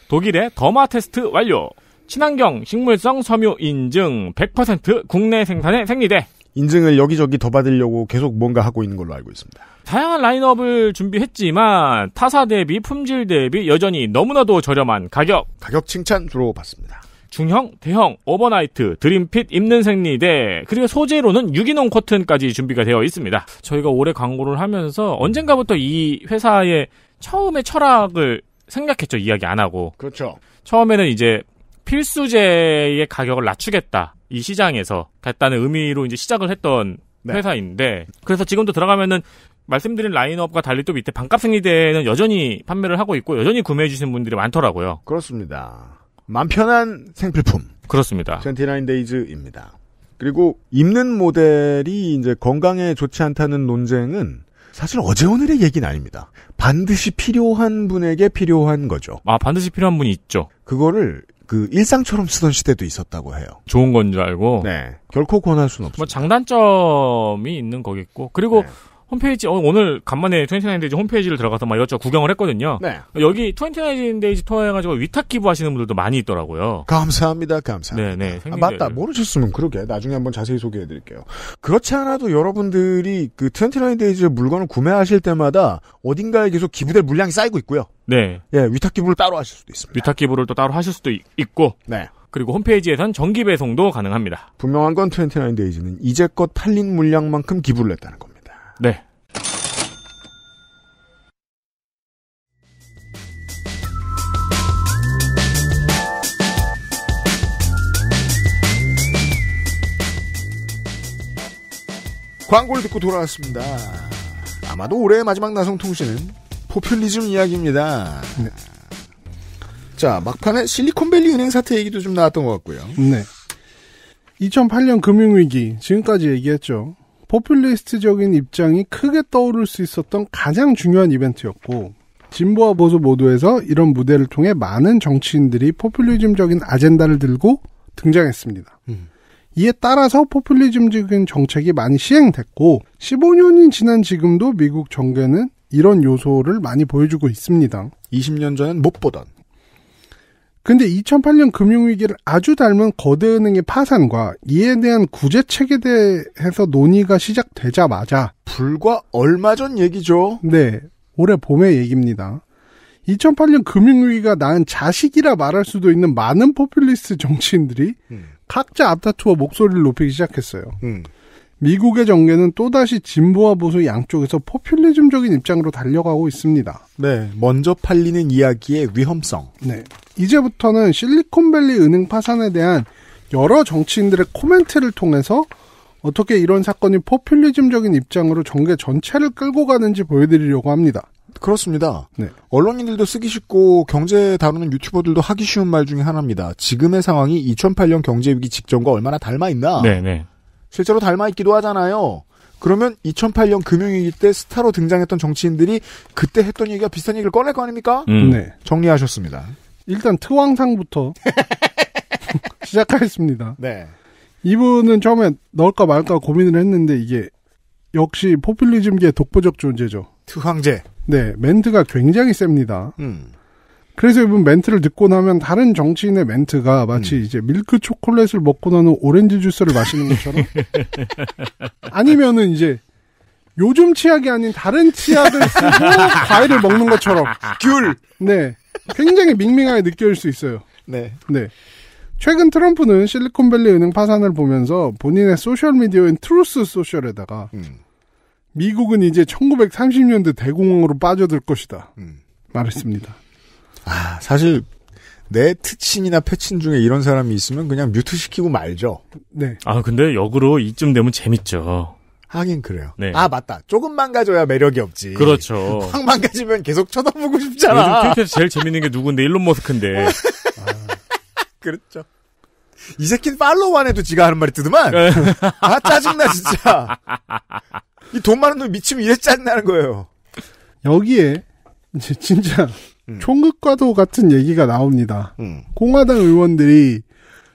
독일의 더마 테스트 완료 친환경 식물성 섬유 인증 100% 국내 생산의 생리대 인증을 여기저기 더 받으려고 계속 뭔가 하고 있는 걸로 알고 있습니다. 다양한 라인업을 준비했지만 타사 대비 품질 대비 여전히 너무나도 저렴한 가격 가격 칭찬 주로 받습니다. 중형, 대형, 오버나이트, 드림핏, 입는 생리대, 네. 그리고 소재로는 유기농 커튼까지 준비가 되어 있습니다. 저희가 올해 광고를 하면서 언젠가부터 이 회사의 처음에 철학을 생각했죠. 이야기 안 하고. 그렇죠. 처음에는 이제 필수제의 가격을 낮추겠다. 이 시장에서 갔다는 의미로 이제 시작을 했던 네. 회사인데 그래서 지금도 들어가면은 말씀드린 라인업과 달리 또 밑에 반값 생리대는 여전히 판매를 하고 있고 여전히 구매해 주시는 분들이 많더라고요. 그렇습니다. 맘 편한 생필품. 그렇습니다. 29데이즈입니다. 그리고 입는 모델이 이제 건강에 좋지 않다는 논쟁은 사실 어제 오늘의 얘기는 아닙니다. 반드시 필요한 분에게 필요한 거죠. 아, 반드시 필요한 분이 있죠. 그거를 그 일상처럼 쓰던 시대도 있었다고 해요. 좋은 건 줄 알고. 네. 결코 권할 수는 없어요. 뭐 장단점이 있는 거겠고. 그리고 네. 홈페이지 어, 오늘 간만에 29데이즈 홈페이지를 들어가서 막 이것저것 구경을 했거든요. 네. 여기 29데이즈 통해가지고 위탁 기부하시는 분들도 많이 있더라고요. 감사합니다. 감사합니다. 네네. 네, 아, 맞다. 모르셨으면 그러게 나중에 한번 자세히 소개해드릴게요. 그렇지 않아도 여러분들이 그 29데이즈 물건을 구매하실 때마다 어딘가에 계속 기부될 물량이 쌓이고 있고요. 네. 예, 위탁 기부를 따로 하실 수도 있습니다. 위탁 기부를 또 따로 하실 수도 있, 있고. 네. 그리고 홈페이지에선 정기 배송도 가능합니다. 분명한 건 29데이즈는 이제껏 팔린 물량만큼 기부를 했다는 겁니다. 네. 광고를 듣고 돌아왔습니다. 아마도 올해의 마지막 나성통신은 포퓰리즘 이야기입니다. 네. 자, 막판에 실리콘밸리 은행 사태 얘기도 좀 나왔던 것 같고요. 네. 2008년 금융위기, 지금까지 얘기했죠. 포퓰리스트적인 입장이 크게 떠오를 수 있었던 가장 중요한 이벤트였고 진보와 보수 모두에서 이런 무대를 통해 많은 정치인들이 포퓰리즘적인 아젠다를 들고 등장했습니다. 음. 이에 따라서 포퓰리즘적인 정책이 많이 시행됐고 15년이 지난 지금도 미국 정계는 이런 요소를 많이 보여주고 있습니다. 20년 전엔 못 보던 근데 2008년 금융위기를 아주 닮은 거대은행의 파산과 이에 대한 구제책에 대해서 논의가 시작되자마자 불과 얼마 전 얘기죠. 네. 올해 봄의 얘기입니다. 2008년 금융위기가 낳은 자식이라 말할 수도 있는 많은 포퓰리스트 정치인들이 음. 각자 앞다투어 목소리를 높이기 시작했어요. 음. 미국의 정계는 또다시 진보와 보수 양쪽에서 포퓰리즘적인 입장으로 달려가고 있습니다. 네, 먼저 팔리는 이야기의 위험성. 네, 이제부터는 실리콘밸리 은행 파산에 대한 여러 정치인들의 코멘트를 통해서 어떻게 이런 사건이 포퓰리즘적인 입장으로 정계 전체를 끌고 가는지 보여드리려고 합니다. 그렇습니다. 네. 언론인들도 쓰기 쉽고 경제 다루는 유튜버들도 하기 쉬운 말 중에 하나입니다. 지금의 상황이 2008년 경제 위기 직전과 얼마나 닮아 있나? 네, 네. 실제로 닮아 있기도 하잖아요. 그러면 2008년 금융위기 때 스타로 등장했던 정치인들이 그때 했던 얘기가 비슷한 얘기를 꺼낼 거 아닙니까? 음. 네. 정리하셨습니다. 일단 트왕상부터 시작하겠습니다. 네. 이분은 처음에 넣을까 말까 고민을 했는데 이게 역시 포퓰리즘계 독보적 존재죠. 트황제. 네, 멘트가 굉장히 셉니다. 음. 그래서 이분 멘트를 듣고 나면 다른 정치인의 멘트가 마치 음. 이제 밀크 초콜릿을 먹고 나는 오렌지 주스를 마시는 것처럼 아니면은 이제 요즘 치약이 아닌 다른 치약을 쓰고 과일을 먹는 것처럼 귤. 네. 굉장히 밍밍하게 느껴질 수 있어요. 네. 네. 최근 트럼프는 실리콘밸리 은행 파산을 보면서 본인의 소셜미디어인 트루스 소셜에다가 음. 미국은 이제 1930년대 대공황으로 빠져들 것이다. 음. 말했습니다. 아, 사실 내트친이나 패친 중에 이런 사람이 있으면 그냥 뮤트 시키고 말죠. 네. 아 근데 역으로 이쯤 되면 재밌죠. 하긴 그래요. 네. 아 맞다. 조금 망가져야 매력이 없지. 그렇죠. 확 망가지면 계속 쳐다보고 싶잖아. 요즘 트위터에서 제일 재밌는 게 누군데 일론 머스크인데. 아. 그렇죠. 이 새끼는 팔로우 안 해도 지가 하는 말이 뜨더만. 네. 아 짜증나 진짜. 이 돈 많은 놈 미치면 이래 짜증나는 거예요. 여기에 이제 진짜 음. 총극과도 같은 얘기가 나옵니다. 음. 공화당 의원들이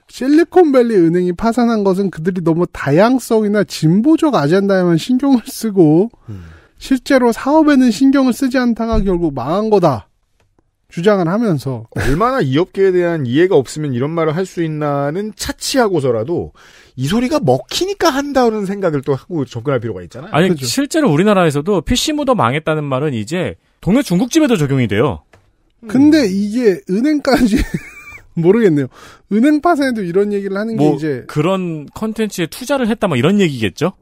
실리콘밸리 은행이 파산한 것은 그들이 너무 다양성이나 진보적 아젠다에만 신경을 쓰고 음. 실제로 사업에는 신경을 쓰지 않다가 결국 망한 거다. 주장을 하면서 얼마나 이 업계에 대한 이해가 없으면 이런 말을 할 수 있나는 차치하고서라도 이 소리가 먹히니까 한다는 생각을 또 하고 접근할 필요가 있잖아요. 아니 그렇죠? 실제로 우리나라에서도 PC무도 망했다는 말은 이제 동네 중국집에도 적용이 돼요. 음. 근데 음. 이게 은행까지 모르겠네요. 은행 파산에도 이런 얘기를 하는 뭐게 뭐 이제 그런 컨텐츠에 투자를 했다 막 이런 얘기겠죠?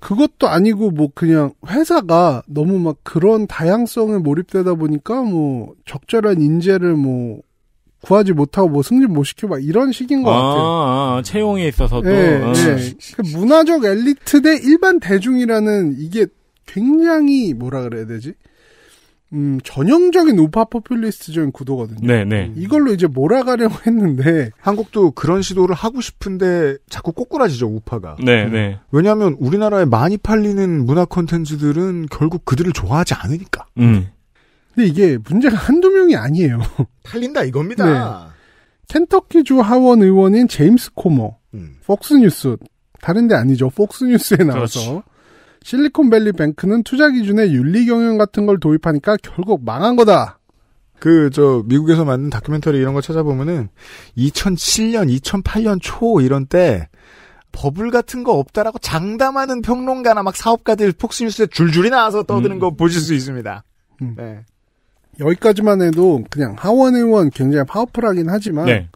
그것도 아니고 뭐 그냥 회사가 너무 막 그런 다양성에 몰입되다 보니까 뭐 적절한 인재를 뭐 구하지 못하고 뭐 승진 못 시켜 막 이런 식인 것 아, 같아요. 아, 아 채용에 있어서도 네, 아. 네. 그러니까 문화적 엘리트 대 일반 대중이라는 이게 굉장히 뭐라 그래야 되지? 음, 전형적인 우파 포퓰리스트적인 구도거든요. 네네. 네. 음. 이걸로 이제 몰아가려고 했는데 한국도 그런 시도를 하고 싶은데 자꾸 꼬꾸라지죠 우파가. 네네. 음. 네. 왜냐하면 우리나라에 많이 팔리는 문화 콘텐츠들은 결국 그들을 좋아하지 않으니까. 음. 근데 이게 문제가 한두 명이 아니에요. 팔린다 이겁니다. 네. 켄터키주 하원 의원인 제임스 코머, 음. 폭스뉴스 다른데 아니죠. 폭스뉴스에 나와서 그렇지. 실리콘밸리 뱅크는 투자 기준에 윤리 경영 같은 걸 도입하니까 결국 망한 거다. 그, 저, 미국에서 만든 다큐멘터리 이런 거 찾아보면은 2007년, 2008년 초 이런 때 버블 같은 거 없다라고 장담하는 평론가나 막 사업가들 폭스뉴스에 줄줄이 나와서 떠드는 음. 거 보실 수 있습니다. 음. 네. 여기까지만 해도 그냥 하원 의원 굉장히 파워풀하긴 하지만 네.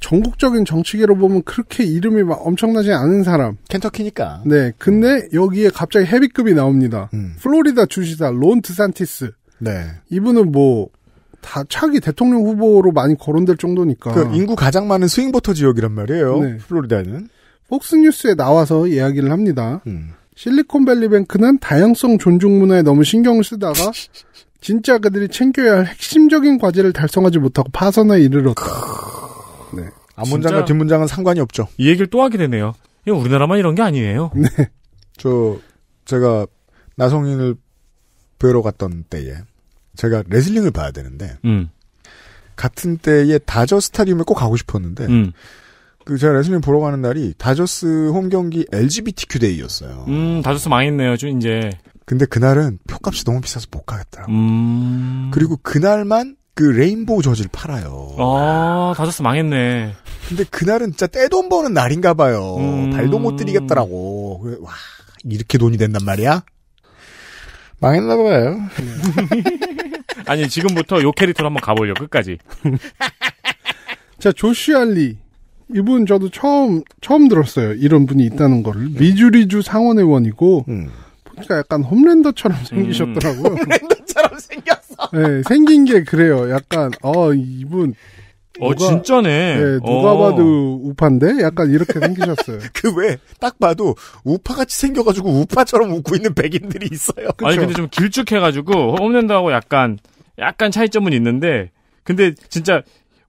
전국적인 정치계로 보면 그렇게 이름이 막 엄청나지 않은 사람. 켄터키니까. 네. 근데 여기에 갑자기 헤비급이 나옵니다. 음. 플로리다 주지사 론 드산티스. 네. 이분은 뭐, 다 차기 대통령 후보로 많이 거론될 정도니까. 그 인구 가장 많은 스윙버터 지역이란 말이에요. 네. 플로리다는. 폭스뉴스에 나와서 이야기를 합니다. 음. 실리콘밸리뱅크는 다양성 존중 문화에 너무 신경을 쓰다가 진짜 그들이 챙겨야 할 핵심적인 과제를 달성하지 못하고 파산에 이르렀다. 앞문장과 뒷문장은 상관이 없죠. 이 얘기를 또 하게 되네요. 이거 우리나라만 이런 게 아니에요. 네. 저, 제가 나성인을 뵈러 갔던 때에 제가 레슬링을 봐야 되는데, 음. 같은 때에 다저 스타디움에 꼭 가고 싶었는데, 음. 그 제가 레슬링 보러 가는 날이 다저스 홈 경기 LGBTQ 데이였어요. 음, 다저스 망했네요, 좀 이제. 근데 그날은 표값이 너무 비싸서 못가겠더라고 음... 그리고 그날만 그 레인보우 저지를 팔아요. 아, 다저스 망했네. 근데 그날은 진짜 떼돈 버는 날인가 봐요. 음... 발도 못 들이겠더라고. 와, 이렇게 돈이 된단 말이야? 망했나 봐요. 아니, 지금부터 요 캐릭터로 한번 가보려, 끝까지. 자, 조슈 알리. 이분 저도 처음, 처음 들었어요. 이런 분이 있다는 거를. 음. 미주리주 상원의원이고, 음. 보니까 약간 홈랜더처럼 음. 생기셨더라고요. 홈랜더처럼 생겼어. 네, 생긴 게 그래요. 약간, 어, 이분. 어, 누가, 진짜네. 네, 누가 어. 봐도 우파인데? 약간 이렇게 생기셨어요. 그 왜, 딱 봐도 우파같이 생겨가지고 우파처럼 웃고 있는 백인들이 있어요. 그쵸? 아니, 근데 그렇죠. 좀 길쭉해가지고, 홈랜드하고 약간, 약간 차이점은 있는데, 근데 진짜,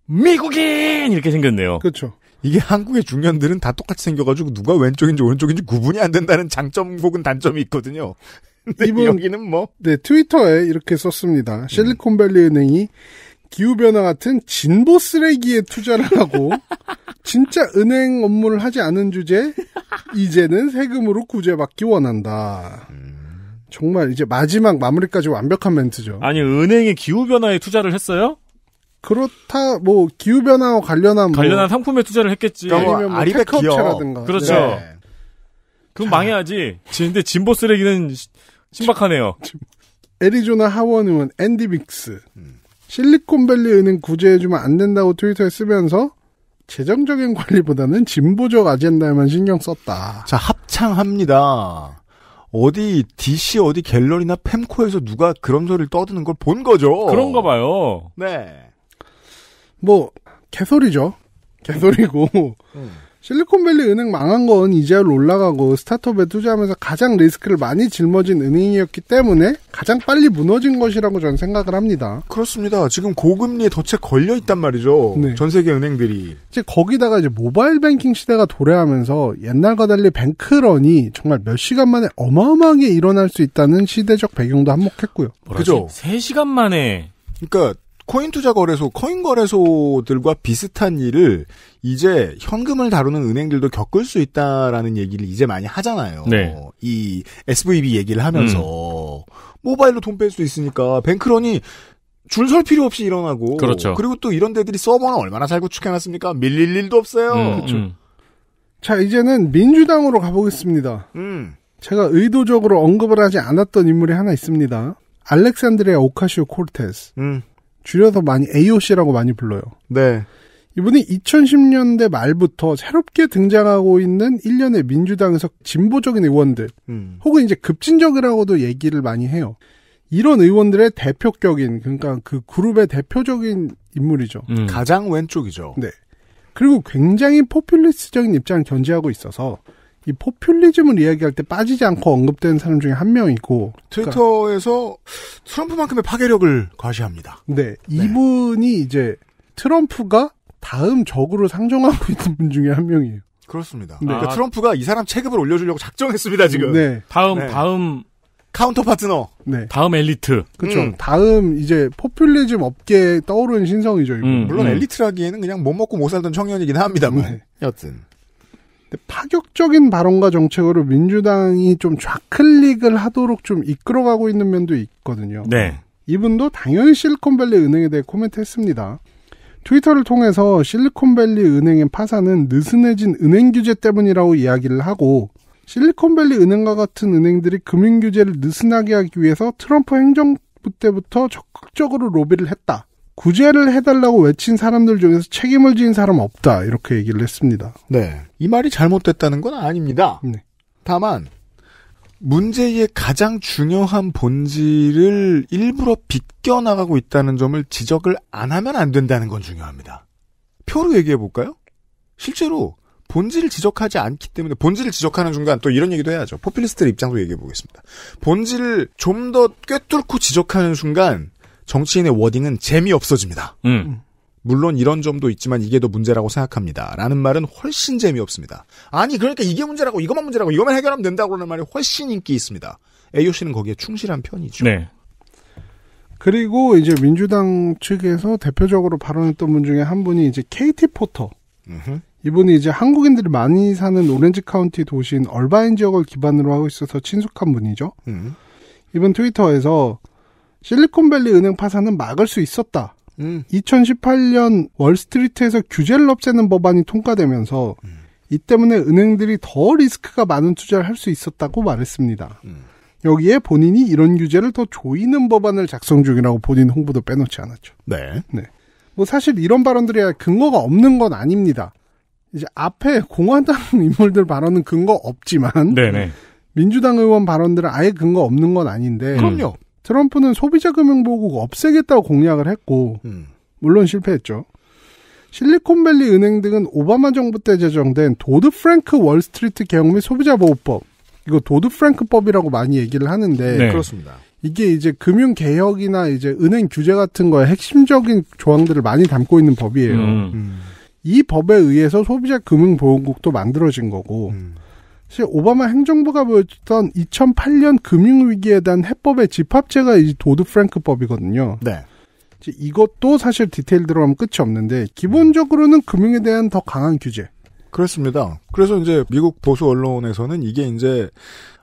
미국인! 이렇게 생겼네요. 그렇죠. 이게 한국의 중년들은 다 똑같이 생겨가지고 누가 왼쪽인지 오른쪽인지 구분이 안 된다는 장점 혹은 단점이 있거든요. 이분, 여기는 뭐. 네, 트위터에 이렇게 썼습니다. 실리콘밸리 은행이 음. 기후변화 같은 진보 쓰레기에 투자를 하고 진짜 은행 업무를 하지 않은 주제 이제는 세금으로 구제받기 원한다. 정말 이제 마지막 마무리까지 완벽한 멘트죠. 아니 은행이 기후변화에 투자를 했어요? 그렇다 뭐 기후변화와 관련한 뭐 관련한 뭐 상품에 투자를 했겠지. 네. 아니면 뭐 아리백 업체라든가. 그렇죠. 네. 그럼 자. 망해야지. 근데 진보 쓰레기는 신박하네요. 에리조나 하원의원 앤디 믹스 음. 실리콘밸리 은행 구제해주면 안 된다고 트위터에 쓰면서 재정적인 관리보다는 진보적 아젠다에만 신경 썼다. 자, 합창합니다. 어디 DC 어디 갤러리나 펜코에서 누가 그런 소리를 떠드는 걸 본 거죠. 그런가 봐요. 네. 뭐 개소리죠. 개소리고 음. 실리콘밸리 은행 망한 건 이자율 올라가고 스타트업에 투자하면서 가장 리스크를 많이 짊어진 은행이었기 때문에 가장 빨리 무너진 것이라고 저는 생각을 합니다. 그렇습니다. 지금 고금리에 덫에 걸려 있단 말이죠. 네. 전 세계 은행들이. 이제 거기다가 이제 모바일 뱅킹 시대가 도래하면서 옛날과 달리 뱅크런이 정말 몇 시간 만에 어마어마하게 일어날 수 있다는 시대적 배경도 한몫했고요. 그죠? 3시간 만에 그러니까 코인 투자 거래소, 코인 거래소들과 비슷한 일을 이제 현금을 다루는 은행들도 겪을 수 있다라는 얘기를 이제 많이 하잖아요. 네. 이 SVB 얘기를 하면서 음. 모바일로 돈 뺄 수 있으니까 뱅크런이 줄 설 필요 없이 일어나고 그렇죠. 그리고 또 이런 데들이 서버는 얼마나 잘 구축해놨습니까? 밀릴 일도 없어요. 음, 그렇죠. 음. 자 이제는 민주당으로 가보겠습니다. 음. 제가 의도적으로 언급을 하지 않았던 인물이 하나 있습니다. 알렉산드레 오카시오 콜테스. 음. 줄여서 많이 AOC라고 많이 불러요. 네. 이분이 2010년대 말부터 새롭게 등장하고 있는 일년의 민주당에서 진보적인 의원들, 음. 혹은 이제 급진적이라고도 얘기를 많이 해요. 이런 의원들의 대표격인, 그러니까 그 그룹의 대표적인 인물이죠. 음. 가장 왼쪽이죠. 네. 그리고 굉장히 포퓰리스트적인 입장을 견지하고 있어서 이 포퓰리즘을 이야기할 때 빠지지 않고 언급된 사람 중에 한 명이고 그러니까 트위터에서 그러니까, 트럼프만큼의 파괴력을 과시합니다. 네, 네, 이분이 이제 트럼프가 다음 적으로 상정하고 있는 분 중에 한 명이에요. 그렇습니다. 네. 그러니까 아, 트럼프가 이 사람 체급을 올려주려고 작정했습니다 지금. 네. 다음 네. 다음 카운터 파트너. 네. 다음 엘리트. 그렇죠. 음. 다음 이제 포퓰리즘 업계에 떠오르는 신성이죠. 음. 물론 음. 엘리트라기에는 그냥 못 먹고 못 살던 청년이긴 합니다만. 네. 여튼. 파격적인 발언과 정책으로 민주당이 좀 좌클릭을 하도록 좀 이끌어가고 있는 면도 있거든요. 네. 이분도 당연히 실리콘밸리 은행에 대해 코멘트했습니다. 트위터를 통해서 실리콘밸리 은행의 파산은 느슨해진 은행 규제 때문이라고 이야기를 하고 실리콘밸리 은행과 같은 은행들이 금융 규제를 느슨하게 하기 위해서 트럼프 행정부 때부터 적극적으로 로비를 했다. 구제를 해달라고 외친 사람들 중에서 책임을 지은 사람 없다 이렇게 얘기를 했습니다. 네, 이 말이 잘못됐다는 건 아닙니다. 네. 다만 문제의 가장 중요한 본질을 일부러 비껴나가고 있다는 점을 지적을 안 하면 안 된다는 건 중요합니다. 표로 얘기해 볼까요? 실제로 본질을 지적하지 않기 때문에 본질을 지적하는 순간 또 이런 얘기도 해야죠. 포퓰리스트의 입장도 얘기해 보겠습니다. 본질을 좀 더 꿰뚫고 지적하는 순간 정치인의 워딩은 재미없어집니다. 음. 물론 이런 점도 있지만 이게 더 문제라고 생각합니다. 라는 말은 훨씬 재미없습니다. 아니, 그러니까 이게 문제라고, 이것만 문제라고, 이것만 해결하면 된다고 하는 말이 훨씬 인기 있습니다. AOC는 거기에 충실한 편이죠. 네. 그리고 이제 민주당 측에서 대표적으로 발언했던 분 중에 한 분이 이제 KT 포터. 이분이 이제 한국인들이 많이 사는 오렌지 카운티 도시인 얼바인 지역을 기반으로 하고 있어서 친숙한 분이죠. 으이번 음. 트위터에서 실리콘밸리 은행 파산은 막을 수 있었다. 음. 2018년 월스트리트에서 규제를 없애는 법안이 통과되면서 음. 이 때문에 은행들이 더 리스크가 많은 투자를 할 수 있었다고 말했습니다. 음. 여기에 본인이 이런 규제를 더 조이는 법안을 작성 중이라고 본인 홍보도 빼놓지 않았죠. 네. 네. 뭐 사실 이런 발언들이 근거가 없는 건 아닙니다. 이제 앞에 공화당 인물들 발언은 근거 없지만 네네. 네. 민주당 의원 발언들은 아예 근거 없는 건 아닌데 그럼요. 트럼프는 소비자 금융 보국 없애겠다고 공약을 했고 음. 물론 실패했죠. 실리콘밸리 은행 등은 오바마 정부 때 제정된 도드 프랭크 월스트리트 개혁 및 소비자 보호법 이거 도드 프랭크법이라고 많이 얘기를 하는데 네. 그렇습니다. 이게 이제 금융 개혁이나 이제 은행 규제 같은 거에 핵심적인 조항들을 많이 담고 있는 법이에요. 음. 음. 이 법에 의해서 소비자 금융 보호국도 만들어진 거고 음. 사실 오바마 행정부가 보여줬던 2008년 금융위기에 대한 해법의 집합체가 이 도드 프랭크법이거든요. 네. 이것도 사실 디테일 들어가면 끝이 없는데 기본적으로는 금융에 대한 더 강한 규제. 그렇습니다. 그래서 이제 미국 보수 언론에서는 이게 이제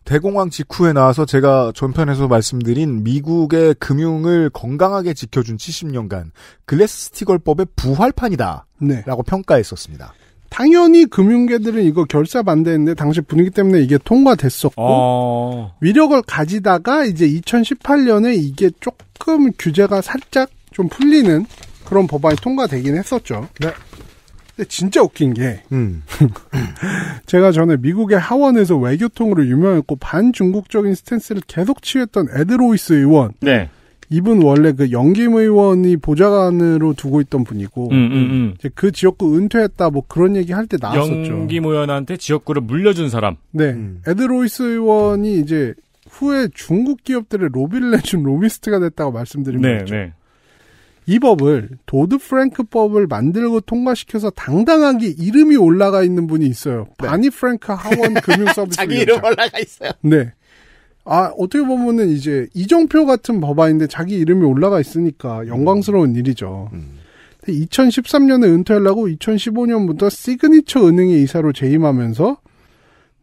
대공황 직후에 나와서 제가 전편에서 말씀드린 미국의 금융을 건강하게 지켜준 70년간 글래스 스티걸법의 부활판이다. 네. 라고 평가했었습니다. 당연히 금융계들은 이거 결사 반대했는데 당시 분위기 때문에 이게 통과됐었고 어... 위력을 가지다가 이제 2018년에 이게 조금 규제가 살짝 좀 풀리는 그런 법안이 통과되긴 했었죠. 네. 근데 진짜 웃긴 게 음. 제가 전에 미국의 하원에서 외교통으로 유명했고 반중국적인 스탠스를 계속 취했던 에드로이스 의원. 네. 이분 원래 그 영김 의원이 보좌관으로 두고 있던 분이고 음, 음, 음. 그 지역구 은퇴했다 뭐 그런 얘기 할 때 나왔었죠. 영김 의원한테 지역구를 물려준 사람. 네, 음. 에드로이스 의원이 이제 후에 중국 기업들의 로비를 내준 로비스트가 됐다고 말씀드린 네, 거죠. 네. 이 법을 도드 프랭크 법을 만들고 통과시켜서 당당하게 이름이 올라가 있는 분이 있어요. 네. 바니 프랭크 하원 금융 서비스 자기 이름 올라가 있어요. 네. 아, 어떻게 보면은 이제 이정표 같은 법안인데 자기 이름이 올라가 있으니까 음. 영광스러운 일이죠. 음. 2013년에 은퇴하려고 2015년부터 시그니처 은행의 이사로 재임하면서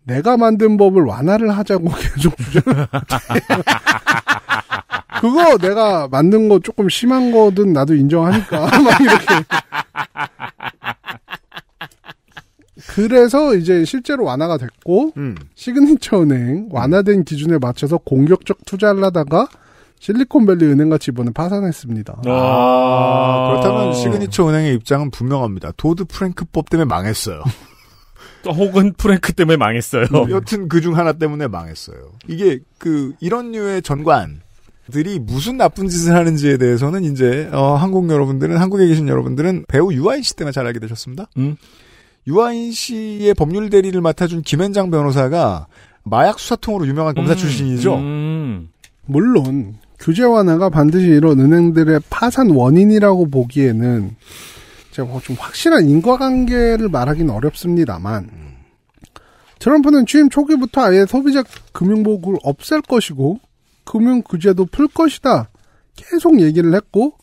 내가 만든 법을 완화를 하자고 계속 그거 내가 만든 거 조금 심한 거든 나도 인정하니까 막 이렇게 그래서 이제 실제로 완화가 됐고 음. 시그니처 은행 완화된 기준에 맞춰서 공격적 투자를 하다가 실리콘밸리 은행같이 이번에 파산했습니다. 아, 아~ 그렇다면 시그니처 은행의 입장은 분명합니다. 도드 프랭크법 때문에 망했어요. 또 혹은 프랭크 때문에 망했어요. 음, 여튼 그 중 하나 때문에 망했어요. 이게 그 이런 류의 전관 들이 무슨 나쁜 짓을 하는지에 대해서는 이제 어, 한국 여러분들은 한국에 계신 여러분들은 배우 유아인 씨 때문에 잘 알게 되셨습니다. 음. 유아인 씨의 법률 대리를 맡아준 김현장 변호사가 마약 수사통으로 유명한 검사 음, 출신이죠. 음. 물론 규제 완화가 반드시 이런 은행들의 파산 원인이라고 보기에는 제가 뭐 좀 확실한 인과관계를 말하기는 어렵습니다만 트럼프는 취임 초기부터 아예 소비자 금융보고를 없앨 것이고 금융 규제도 풀 것이다 계속 얘기를 했고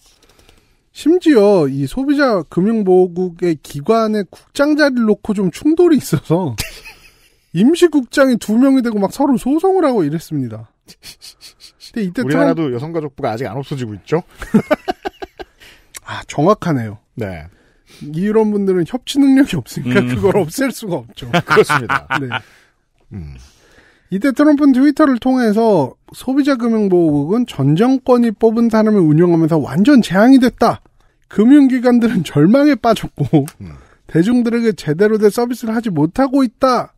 심지어 이 소비자 금융보호국의 기관의 국장 자리를 놓고 좀 충돌이 있어서 임시국장이 두 명이 되고 막 서로 소송을 하고 이랬습니다. 근데 이때 우리나라도 트 여성가족부가 아직 안 없어지고 있죠? 아 정확하네요. 네. 이런 분들은 협치 능력이 없으니까 음. 그걸 없앨 수가 없죠. 그렇습니다. 네. 음. 이때 트럼프는 트위터를 통해서 소비자 금융 보호국은 전 정권이 뽑은 사람을 운영하면서 완전 재앙이 됐다. 금융기관들은 절망에 빠졌고 음. 대중들에게 제대로 된 서비스를 하지 못하고 있다.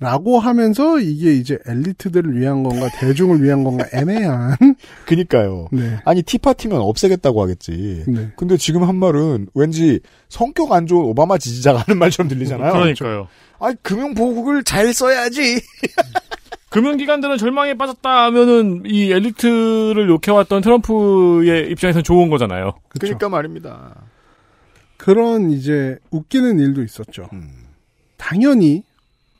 라고 하면서 이게 이제 엘리트들을 위한 건가 대중을 위한 건가 애매한 그니까요. 네. 아니 티파티면 없애겠다고 하겠지. 네. 근데 지금 한 말은 왠지 성격 안 좋은 오바마 지지자가 하는 말처럼 들리잖아요. 그러니까요. 아니 금융 보국을 잘 써야지. 금융기관들은 절망에 빠졌다 하면은 이 엘리트를 욕해왔던 트럼프의 입장에서는 좋은 거잖아요. 그쵸. 그러니까 말입니다. 그런 이제 웃기는 일도 있었죠. 음. 당연히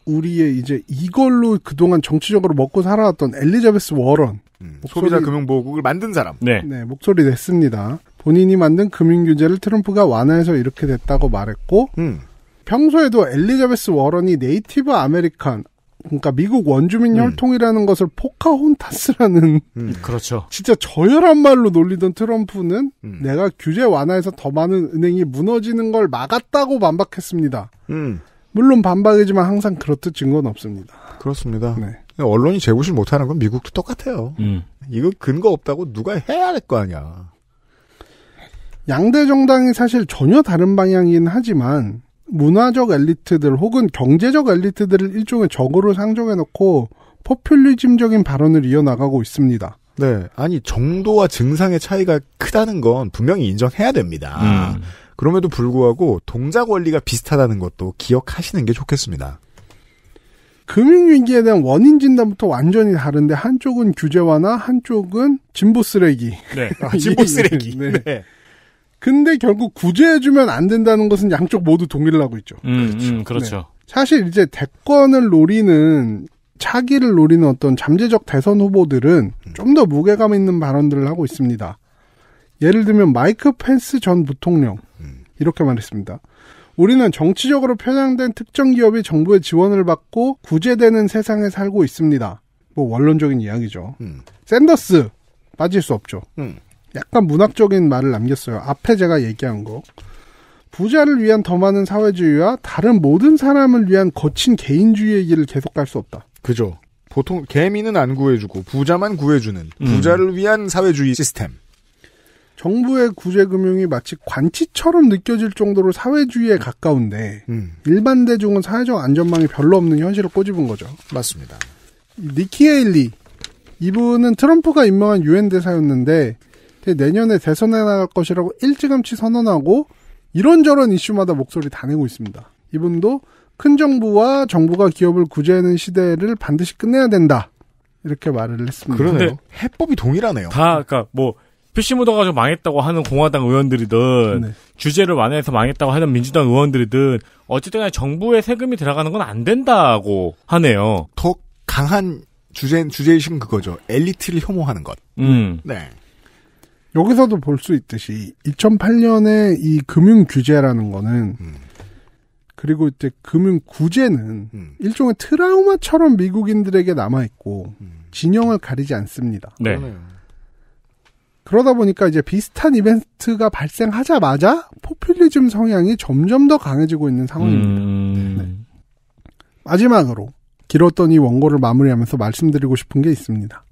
우리의 이제 이걸로 그동안 정치적으로 먹고 살아왔던 엘리자베스 워런 음, 목소리, 소비자 금융보호국을 만든 사람. 네. 네, 목소리 냈습니다. 본인이 만든 금융 규제를 트럼프가 완화해서 이렇게 됐다고 말했고 음. 평소에도 엘리자베스 워런이 네이티브 아메리칸 그러니까 미국 원주민 음. 혈통이라는 것을 포카혼타스라는 음. 그렇죠. 진짜 저열한 말로 놀리던 트럼프는 음. 내가 규제 완화해서 더 많은 은행이 무너지는 걸 막았다고 반박했습니다. 음. 물론 반박이지만 항상 그렇듯 증거는 없습니다. 그렇습니다. 네. 언론이 재보실 못하는 건 미국도 똑같아요. 음. 이거 근거 없다고 누가 해야 할 거 아니야. 양대 정당이 사실 전혀 다른 방향이긴 하지만 문화적 엘리트들 혹은 경제적 엘리트들을 일종의 적으로 상정해놓고 포퓰리즘적인 발언을 이어나가고 있습니다. 네. 아니, 정도와 증상의 차이가 크다는 건 분명히 인정해야 됩니다. 음. 그럼에도 불구하고 동작 원리가 비슷하다는 것도 기억하시는 게 좋겠습니다. 금융위기에 대한 원인 진단부터 완전히 다른데 한쪽은 규제 완화, 한쪽은 진보 쓰레기. 네, 아, 진보 쓰레기. 네. 네. 근데 결국 구제해주면 안 된다는 것은 양쪽 모두 동의를 하고 있죠. 음, 그렇죠. 음, 그렇죠. 네. 사실 이제 대권을 노리는 차기를 노리는 어떤 잠재적 대선 후보들은 음. 좀더 무게감 있는 발언들을 하고 있습니다. 예를 들면 마이크 펜스 전 부통령 음. 이렇게 말했습니다. 우리는 정치적으로 편향된 특정 기업이 정부의 지원을 받고 구제되는 세상에 살고 있습니다. 뭐 원론적인 이야기죠. 음. 샌더스 빠질 수 없죠. 음. 약간 문학적인 말을 남겼어요. 앞에 제가 얘기한 거. 부자를 위한 더 많은 사회주의와 다른 모든 사람을 위한 거친 개인주의의 길을 계속 갈 수 없다. 그죠. 보통 개미는 안 구해주고 부자만 구해주는 음. 부자를 위한 사회주의 시스템. 정부의 구제금융이 마치 관치처럼 느껴질 정도로 사회주의에 가까운데 음. 일반 대중은 사회적 안전망이 별로 없는 현실을 꼬집은 거죠. 맞습니다. 니키에일리 이분은 트럼프가 임명한 유엔 대사였는데 내년에 대선에 나갈 것이라고 일찌감치 선언하고 이런저런 이슈마다 목소리 다 내고 있습니다. 이분도 큰 정부와 정부가 기업을 구제하는 시대를 반드시 끝내야 된다. 이렇게 말을 했습니다. 그러네요. 해법이 동일하네요. 다, 그니까, 뭐, 표시 묻어가지고 망했다고 하는 공화당 의원들이든 네. 규제를 완화해서 망했다고 하는 민주당 의원들이든 어쨌든 간에 정부의 세금이 들어가는 건 안 된다고 하네요. 더 강한 주제 주제이신 그거죠. 엘리트를 혐오하는 것. 음. 네. 여기서도 볼 수 있듯이 2008년에 이 금융 규제라는 거는 음. 그리고 이제 금융 구제는 음. 일종의 트라우마처럼 미국인들에게 남아 있고 음. 진영을 가리지 않습니다. 네. 그러네요. 그러다 보니까 이제 비슷한 이벤트가 발생하자마자 포퓰리즘 성향이 점점 더 강해지고 있는 상황입니다. 음... 네. 마지막으로 길었던 이 원고를 마무리하면서 말씀드리고 싶은 게 있습니다.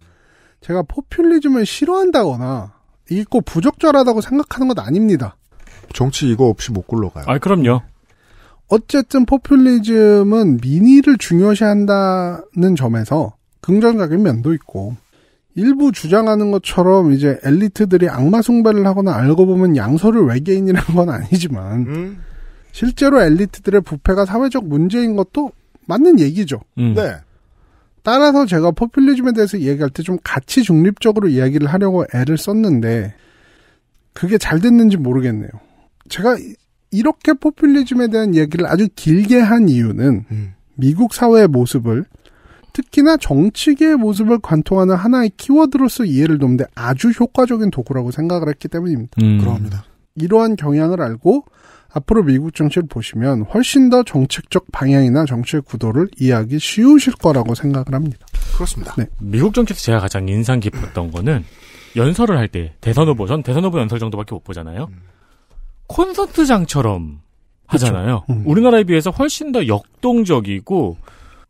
제가 포퓰리즘을 싫어한다거나 읽고 부적절하다고 생각하는 건 아닙니다. 정치 이거 없이 못 굴러가요. 아, 그럼요. 어쨌든 포퓰리즘은 민의를 중요시한다는 점에서 긍정적인 면도 있고 일부 주장하는 것처럼 이제 엘리트들이 악마 숭배를 하거나 알고 보면 양서를 외계인이라는 건 아니지만 음? 실제로 엘리트들의 부패가 사회적 문제인 것도 맞는 얘기죠. 음. 네. 따라서 제가 포퓰리즘에 대해서 얘기할때 좀 같이 중립적으로 이야기를 하려고 애를 썼는데 그게 잘 됐는지 모르겠네요. 제가 이렇게 포퓰리즘에 대한 얘기를 아주 길게 한 이유는 음. 미국 사회의 모습을 특히나 정치계의 모습을 관통하는 하나의 키워드로서 이해를 돕는데 아주 효과적인 도구라고 생각을 했기 때문입니다. 음. 그러합니다. 이러한 경향을 알고 앞으로 미국 정치를 보시면 훨씬 더 정책적 방향이나 정치의 구도를 이해하기 쉬우실 거라고 생각을 합니다. 그렇습니다. 네. 미국 정치에서 제가 가장 인상 깊었던 거는 연설을 할 때 대선 후보 전 대선 후보 연설 정도밖에 못 보잖아요. 음. 콘서트장처럼 하잖아요. 음. 우리나라에 비해서 훨씬 더 역동적이고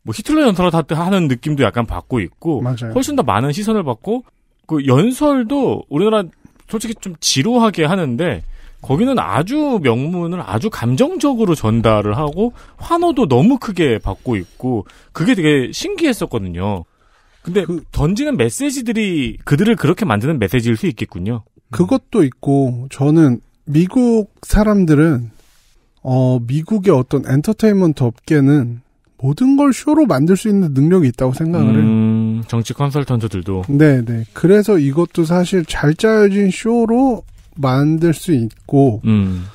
뭐 히틀러 연설을 하는 느낌도 약간 받고 있고 맞아요. 훨씬 더 많은 시선을 받고 그 연설도 우리나라 솔직히 좀 지루하게 하는데 거기는 아주 명문을 아주 감정적으로 전달을 하고 환호도 너무 크게 받고 있고 그게 되게 신기했었거든요. 근데 그, 던지는 메시지들이 그들을 그렇게 만드는 메시지일 수 있겠군요. 그것도 있고 저는 미국 사람들은 어 미국의 어떤 엔터테인먼트 업계는 모든 걸 쇼로 만들 수 있는 능력이 있다고 생각을 해요. 음, 정치 컨설턴트들도. 네, 네. 그래서 이것도 사실 잘 짜여진 쇼로 만들 수 있고, 음.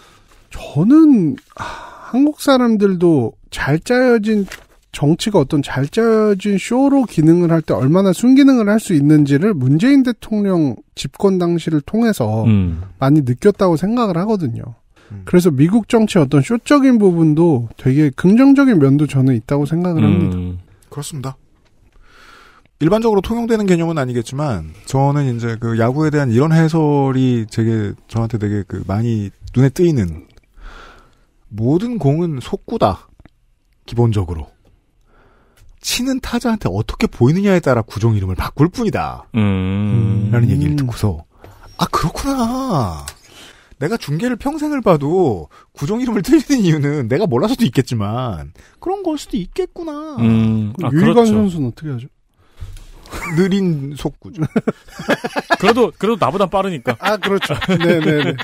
저는 아, 한국 사람들도 잘 짜여진 정치가 어떤 잘 짜여진 쇼로 기능을 할 때 얼마나 순기능을 할 수 있는지를 문재인 대통령 집권 당시를 통해서 음. 많이 느꼈다고 생각을 하거든요. 음. 그래서 미국 정치 어떤 쇼적인 부분도 되게 긍정적인 면도 저는 있다고 생각을 음. 합니다. 그렇습니다. 일반적으로 통용되는 개념은 아니겠지만 저는 이제 그 야구에 대한 이런 해설이 되게 저한테 되게 그 많이 눈에 띄는 모든 공은 속구다 기본적으로 치는 타자한테 어떻게 보이느냐에 따라 구종 이름을 바꿀 뿐이다 음. 라는 얘기를 듣고서 아 그렇구나 내가 중계를 평생을 봐도 구종 이름을 틀리는 이유는 내가 몰라서도 있겠지만 그런 걸 수도 있겠구나. 음, 아, 유일관 그렇죠. 선수는 어떻게 하죠? 느린 속구죠. 그래도 그래도 나보단 빠르니까. 아 그렇죠. 네네네.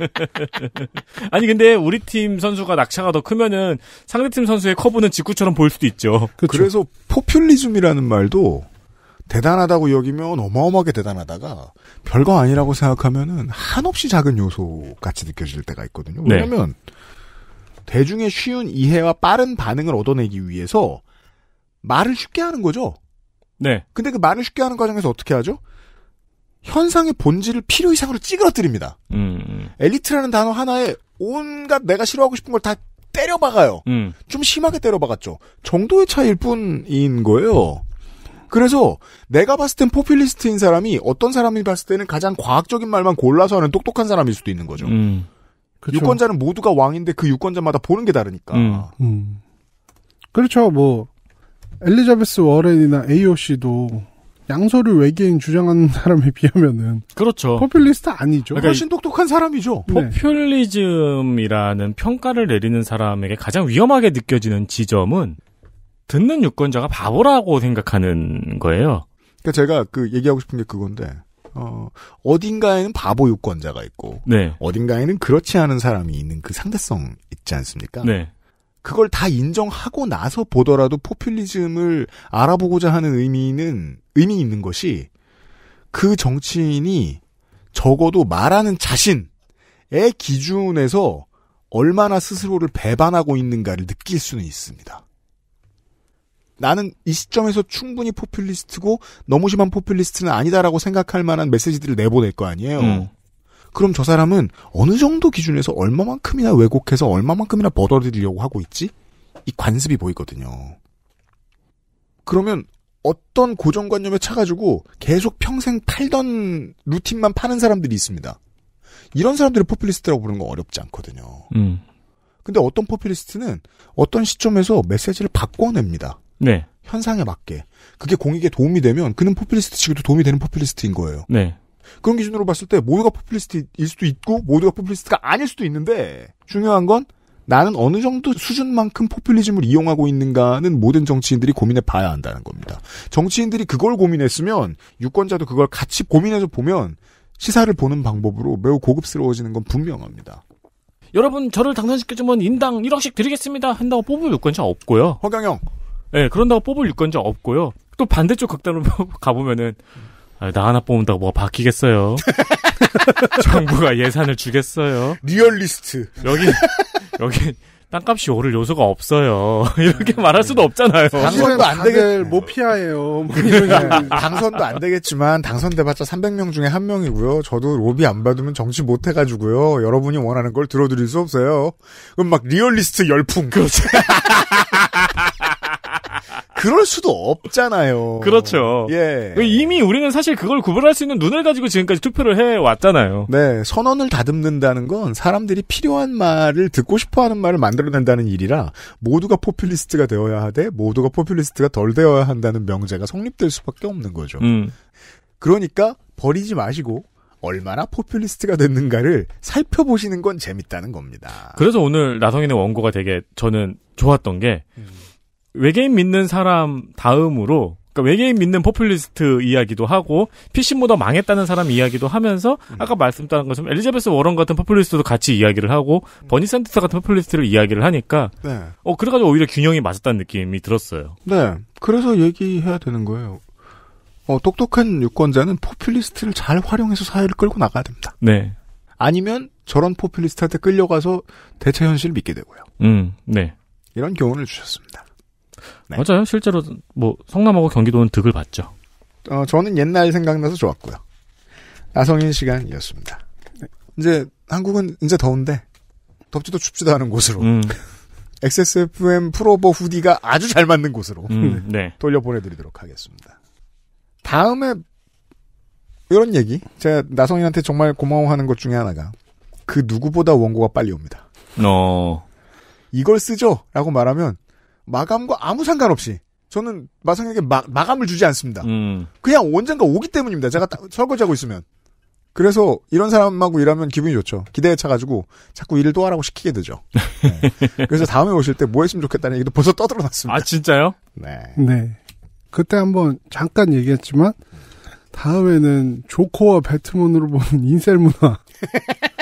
아니 근데 우리 팀 선수가 낙차가 더 크면은 상대 팀 선수의 커브는 직구처럼 보일 수도 있죠. 그렇죠. 그래서 포퓰리즘이라는 말도 대단하다고 여기면 어마어마하게 대단하다가 별거 아니라고 생각하면은 한없이 작은 요소 같이 느껴질 때가 있거든요. 네. 왜냐면 대중의 쉬운 이해와 빠른 반응을 얻어내기 위해서 말을 쉽게 하는 거죠. 네. 근데 그 말을 쉽게 하는 과정에서 어떻게 하죠? 현상의 본질을 필요 이상으로 찌그러뜨립니다. 음. 음. 엘리트라는 단어 하나에 온갖 내가 싫어하고 싶은 걸 다 때려박아요. 음. 좀 심하게 때려박았죠. 정도의 차이일 뿐인 거예요. 그래서 내가 봤을 땐 포퓰리스트인 사람이 어떤 사람이 봤을 때는 가장 과학적인 말만 골라서 하는 똑똑한 사람일 수도 있는 거죠. 음. 그렇죠. 유권자는 모두가 왕인데 그 유권자마다 보는 게 다르니까. 음. 음. 그렇죠. 뭐 엘리자베스 워렌이나 AOC도 양서를 외계인 주장하는 사람에 비하면은 그렇죠. 포퓰리스트 아니죠. 그러니까 훨씬 똑똑한 사람이죠. 네. 포퓰리즘이라는 평가를 내리는 사람에게 가장 위험하게 느껴지는 지점은 듣는 유권자가 바보라고 생각하는 거예요. 그러니까 제가 그 얘기하고 싶은 게 그건데 어, 어딘가에는 바보 유권자가 있고 네. 어딘가에는 그렇지 않은 사람이 있는 그 상대성 있지 않습니까? 네. 그걸 다 인정하고 나서 보더라도 포퓰리즘을 알아보고자 하는 의미는 의미 있는 것이 그 정치인이 적어도 말하는 자신의 기준에서 얼마나 스스로를 배반하고 있는가를 느낄 수는 있습니다. 나는 이 시점에서 충분히 포퓰리스트고 너무 심한 포퓰리스트는 아니다라고 생각할 만한 메시지들을 내보낼 거 아니에요. 음. 그럼 저 사람은 어느 정도 기준에서 얼마만큼이나 왜곡해서 얼마만큼이나 벗어들이려고 하고 있지? 이 관습이 보이거든요. 그러면 어떤 고정관념에 차가지고 계속 평생 팔던 루틴만 파는 사람들이 있습니다. 이런 사람들을 포퓰리스트라고 부르는 건 어렵지 않거든요. 음. 근데 어떤 포퓰리스트는 어떤 시점에서 메시지를 바꿔냅니다. 네. 현상에 맞게 그게 공익에 도움이 되면 그는 포퓰리스트 측에도 도움이 되는 포퓰리스트인 거예요. 네. 그런 기준으로 봤을 때 모두가 포퓰리스트일 수도 있고 모두가 포퓰리스트가 아닐 수도 있는데 중요한 건 나는 어느 정도 수준만큼 포퓰리즘을 이용하고 있는가는 모든 정치인들이 고민해 봐야 한다는 겁니다. 정치인들이 그걸 고민했으면 유권자도 그걸 같이 고민해서 보면 시사를 보는 방법으로 매우 고급스러워지는 건 분명합니다. 여러분 저를 당선시켜주면 인당 1억씩 드리겠습니다. 한다고 뽑을 유권자 없고요. 허경영 예, 네, 그런다고 뽑을 유권자 없고요. 또 반대쪽 극단으로 가보면은, 아, 나 하나 뽑는다고 뭐 바뀌겠어요. 정부가 예산을 주겠어요. 리얼리스트. 여기, 여기, 땅값이 오를 요소가 없어요. 이렇게 음, 말할 네. 수도 없잖아요. 당선도 안 되게 모피아예요. 뭐 네. 뭐 네. 당선도 안 되겠지만 당선돼봤자 300명 중에 한 명이고요. 저도 로비 안 받으면 정치 못 해가지고요. 여러분이 원하는 걸 들어드릴 수 없어요. 그럼 막 리얼리스트 열풍. 그렇죠. 그럴 수도 없잖아요. 그렇죠. 예. 그 이미 우리는 사실 그걸 구별할 수 있는 눈을 가지고 지금까지 투표를 해 왔잖아요. 네, 선언을 다듬는다는 건 사람들이 필요한 말을 듣고 싶어하는 말을 만들어낸다는 일이라 모두가 포퓰리스트가 되어야 하되 모두가 포퓰리스트가 덜 되어야 한다는 명제가 성립될 수밖에 없는 거죠. 음. 그러니까 버리지 마시고 얼마나 포퓰리스트가 됐는가를 살펴보시는 건 재밌다는 겁니다. 그래서 오늘 나성인의 원고가 되게 저는 좋았던 게 음. 외계인 믿는 사람 다음으로 그러니까 외계인 믿는 포퓰리스트 이야기도 하고 피 c 모더 망했다는 사람 이야기도 하면서 음. 아까 말씀드린 것처럼 엘리자베스 워런 같은 포퓰리스트도 같이 이야기를 하고 음. 버니 샌더스 같은 포퓰리스트를 이야기를 하니까 네. 어 그래가지고 오히려 균형이 맞았다는 느낌이 들었어요. 네, 그래서 얘기해야 되는 거예요. 어, 똑똑한 유권자는 포퓰리스트를 잘 활용해서 사회를 끌고 나가야 됩니다. 네. 아니면 저런 포퓰리스트한테 끌려가서 대체 현실을 믿게 되고요. 음, 네. 이런 교훈을 주셨습니다. 네. 맞아요. 실제로 뭐 성남하고 경기도는 득을 봤죠. 어, 저는 옛날 생각나서 좋았고요. 나성인 시간이었습니다. 네. 이제 한국은 이제 더운데 덥지도 춥지도 않은 곳으로 음. XSFM 프로버 후디가 아주 잘 맞는 곳으로 음, 네. 돌려보내드리도록 하겠습니다. 다음에 이런 얘기 제가 나성인한테 정말 고마워하는 것 중에 하나가 그 누구보다 원고가 빨리 옵니다. 어. 이걸 쓰죠라고 말하면 마감과 아무 상관없이 저는 마상에게 마, 마감을 주지 않습니다. 음. 그냥 언젠가 오기 때문입니다. 제가 설거지하고 있으면. 그래서 이런 사람하고 일하면 기분이 좋죠. 기대에 차가지고 자꾸 일을 또 하라고 시키게 되죠. 네. 그래서 다음에 오실 때 뭐 했으면 좋겠다는 얘기도 벌써 떠들어놨습니다. 아 진짜요? 네. 네. 그때 한번 잠깐 얘기했지만 다음에는 조커와 배트문으로 보는 인셀 문화.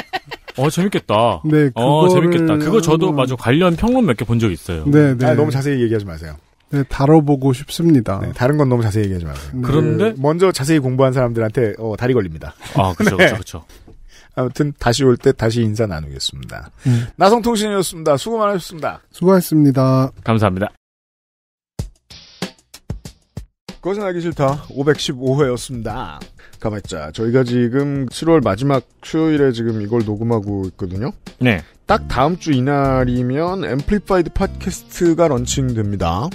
어 재밌겠다. 네, 어 재밌겠다. 그거 저도 맞아 관련 평론 몇 개 본 적 있어요. 네, 네. 아, 너무 자세히 얘기하지 마세요. 네, 다뤄보고 싶습니다. 네, 다른 건 너무 자세히 얘기하지 마세요. 네. 그런데 그 먼저 자세히 공부한 사람들한테 어, 다리 걸립니다. 아, 그렇죠, 네. 그렇죠. 아무튼 다시 올 때 다시 인사 나누겠습니다. 음. 나성통신이었습니다. 수고 많으셨습니다. 수고하셨습니다. 감사합니다. 그생은 알기 싫다. 515회였습니다. 가만있자. 저희가 지금 7월 마지막 수요일에 지금 이걸 녹음하고 있거든요. 네. 딱 다음 주 이날이면 앰플리파이드 팟캐스트가 런칭됩니다.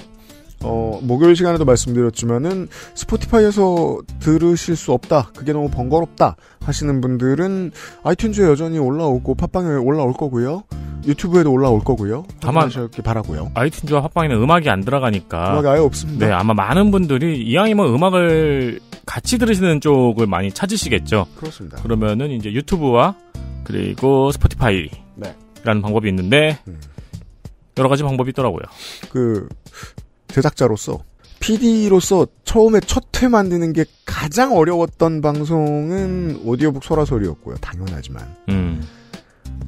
어, 목요일 시간에도 말씀드렸지만은 스포티파이에서 들으실 수 없다. 그게 너무 번거롭다. 하시는 분들은 아이튠즈에 여전히 올라오고 팟빵에 올라올 거고요. 유튜브에도 올라올 거고요. 다만 이렇게 바라고요. 아이튠즈와 팟빵에는 음악이 안 들어가니까 음악이 아예 없습니다. 네, 아마 많은 분들이 이왕이면 뭐 음악을 같이 들으시는 쪽을 많이 찾으시겠죠. 그렇습니다. 그러면은 이제 유튜브와 그리고 스포티파이 네. 라는 방법이 있는데 음. 여러 가지 방법이 있더라고요. 그 제작자로서 PD로서 처음에 첫 회 만드는 게 가장 어려웠던 방송은 음. 오디오북 소라소리였고요. 당연하지만. 음.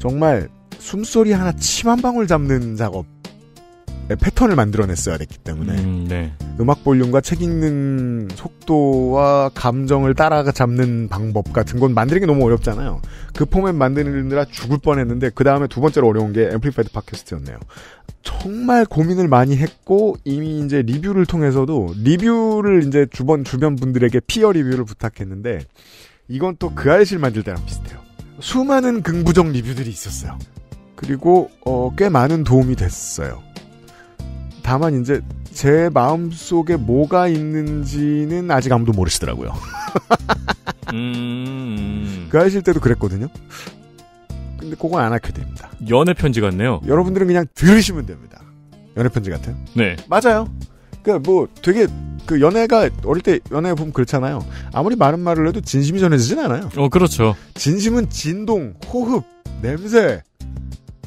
정말 숨소리 하나 침 한 방울 잡는 작업. 네, 패턴을 만들어냈어야 됐기 때문에 음, 네. 음악 볼륨과 책 읽는 속도와 감정을 따라잡는 방법 같은 건 만드는 게 너무 어렵잖아요. 그 포맷 만드느라 죽을 뻔했는데 그 다음에 두 번째로 어려운 게 앰플리패드 팟캐스트였네요. 정말 고민을 많이 했고 이미 이제 리뷰를 통해서도 리뷰를 이제 주변 주변 분들에게 피어 리뷰를 부탁했는데 이건 또 그아이실 만들 때랑 비슷해요. 수많은 긍부정 리뷰들이 있었어요. 그리고 어, 꽤 많은 도움이 됐어요. 다만 이제 제 마음 속에 뭐가 있는지는 아직 아무도 모르시더라고요. 음... 그 하실 때도 그랬거든요. 근데 그건 안아껴드립니다 연애 편지 같네요. 여러분들은 그냥 들으시면 됩니다. 연애 편지 같아요? 네. 맞아요. 그니까뭐 되게 그 연애가 어릴 때 연애 보면 그렇잖아요. 아무리 많은 말을 해도 진심이 전해지진 않아요. 어, 그렇죠. 진심은 진동, 호흡, 냄새,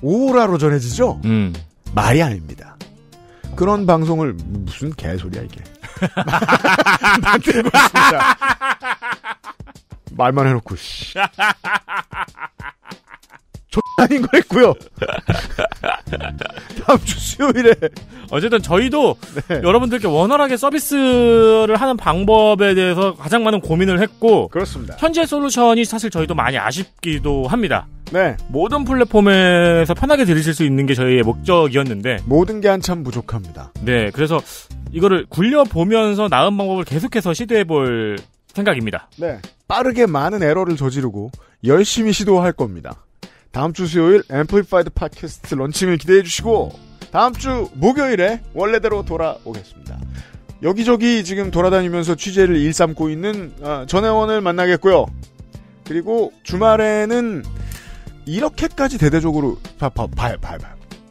오라로 전해지죠. 음. 말이 아닙니다. 그런 방송을 무슨 개소리야 이게. 만들고 있습니다. 말만 해놓고 씨. 아닌 걸 했고요. 다음 주 수요일에 어쨌든 저희도 네. 여러분들께 원활하게 서비스를 하는 방법에 대해서 가장 많은 고민을 했고 그렇습니다. 현재 솔루션이 사실 저희도 많이 아쉽기도 합니다. 네. 모든 플랫폼에서 편하게 들으실 수 있는 게 저희의 목적이었는데 모든 게 한참 부족합니다. 네. 그래서 이거를 굴려 보면서 나은 방법을 계속해서 시도해 볼 생각입니다. 네. 빠르게 많은 에러를 저지르고 열심히 시도할 겁니다. 다음 주 수요일 앰플리파이드 팟캐스트 런칭을 기대해 주시고 다음 주 목요일에 원래대로 돌아오겠습니다. 여기저기 지금 돌아다니면서 취재를 일삼고 있는 아, 전혜원을 만나겠고요. 그리고 주말에는 이렇게까지 대대적으로 바, 바, 바, 바,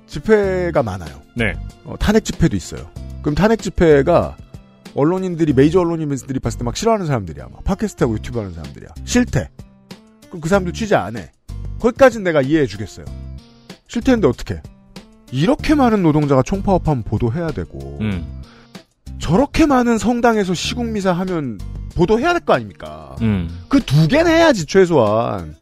집회가 많아요. 네. 어, 탄핵 집회도 있어요. 그럼 탄핵 집회가 언론인들이 메이저 언론인들이 봤을 때 막 싫어하는 사람들이야. 막 팟캐스트하고 유튜브 하는 사람들이야. 싫대. 그럼 그 사람들 취재 안 해. 거기까지는 내가 이해해 주겠어요. 싫태인데 어떻게? 이렇게 많은 노동자가 총파업하면 보도해야 되고 음. 저렇게 많은 성당에서 시국미사 하면 보도해야 될 거 아닙니까? 음. 그두 개는 해야지 최소한.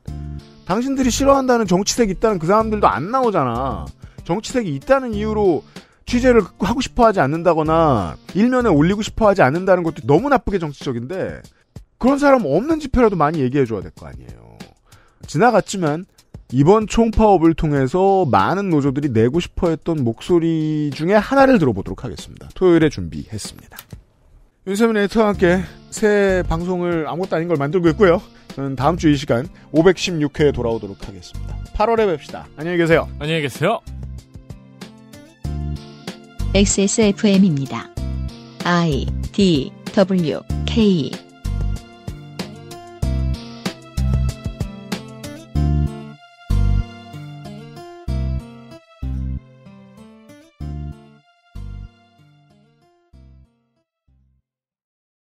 당신들이 싫어한다는 정치색이 있다는 그 사람들도 안 나오잖아. 정치색이 있다는 이유로 취재를 하고 싶어 하지 않는다거나 일면에 올리고 싶어 하지 않는다는 것도 너무 나쁘게 정치적인데 그런 사람 없는 지표라도 많이 얘기해 줘야 될 거 아니에요. 지나갔지만 이번 총파업을 통해서 많은 노조들이 내고 싶어 했던 목소리 중에 하나를 들어보도록 하겠습니다. 토요일에 준비했습니다. 윤세민 에디터와 함께 새 방송을 아무것도 아닌 걸 만들고 있고요. 저는 다음 주 이 시간 516회 에 돌아오도록 하겠습니다. 8월에 뵙시다. 안녕히 계세요. 안녕히 계세요. XSFM입니다. I D W K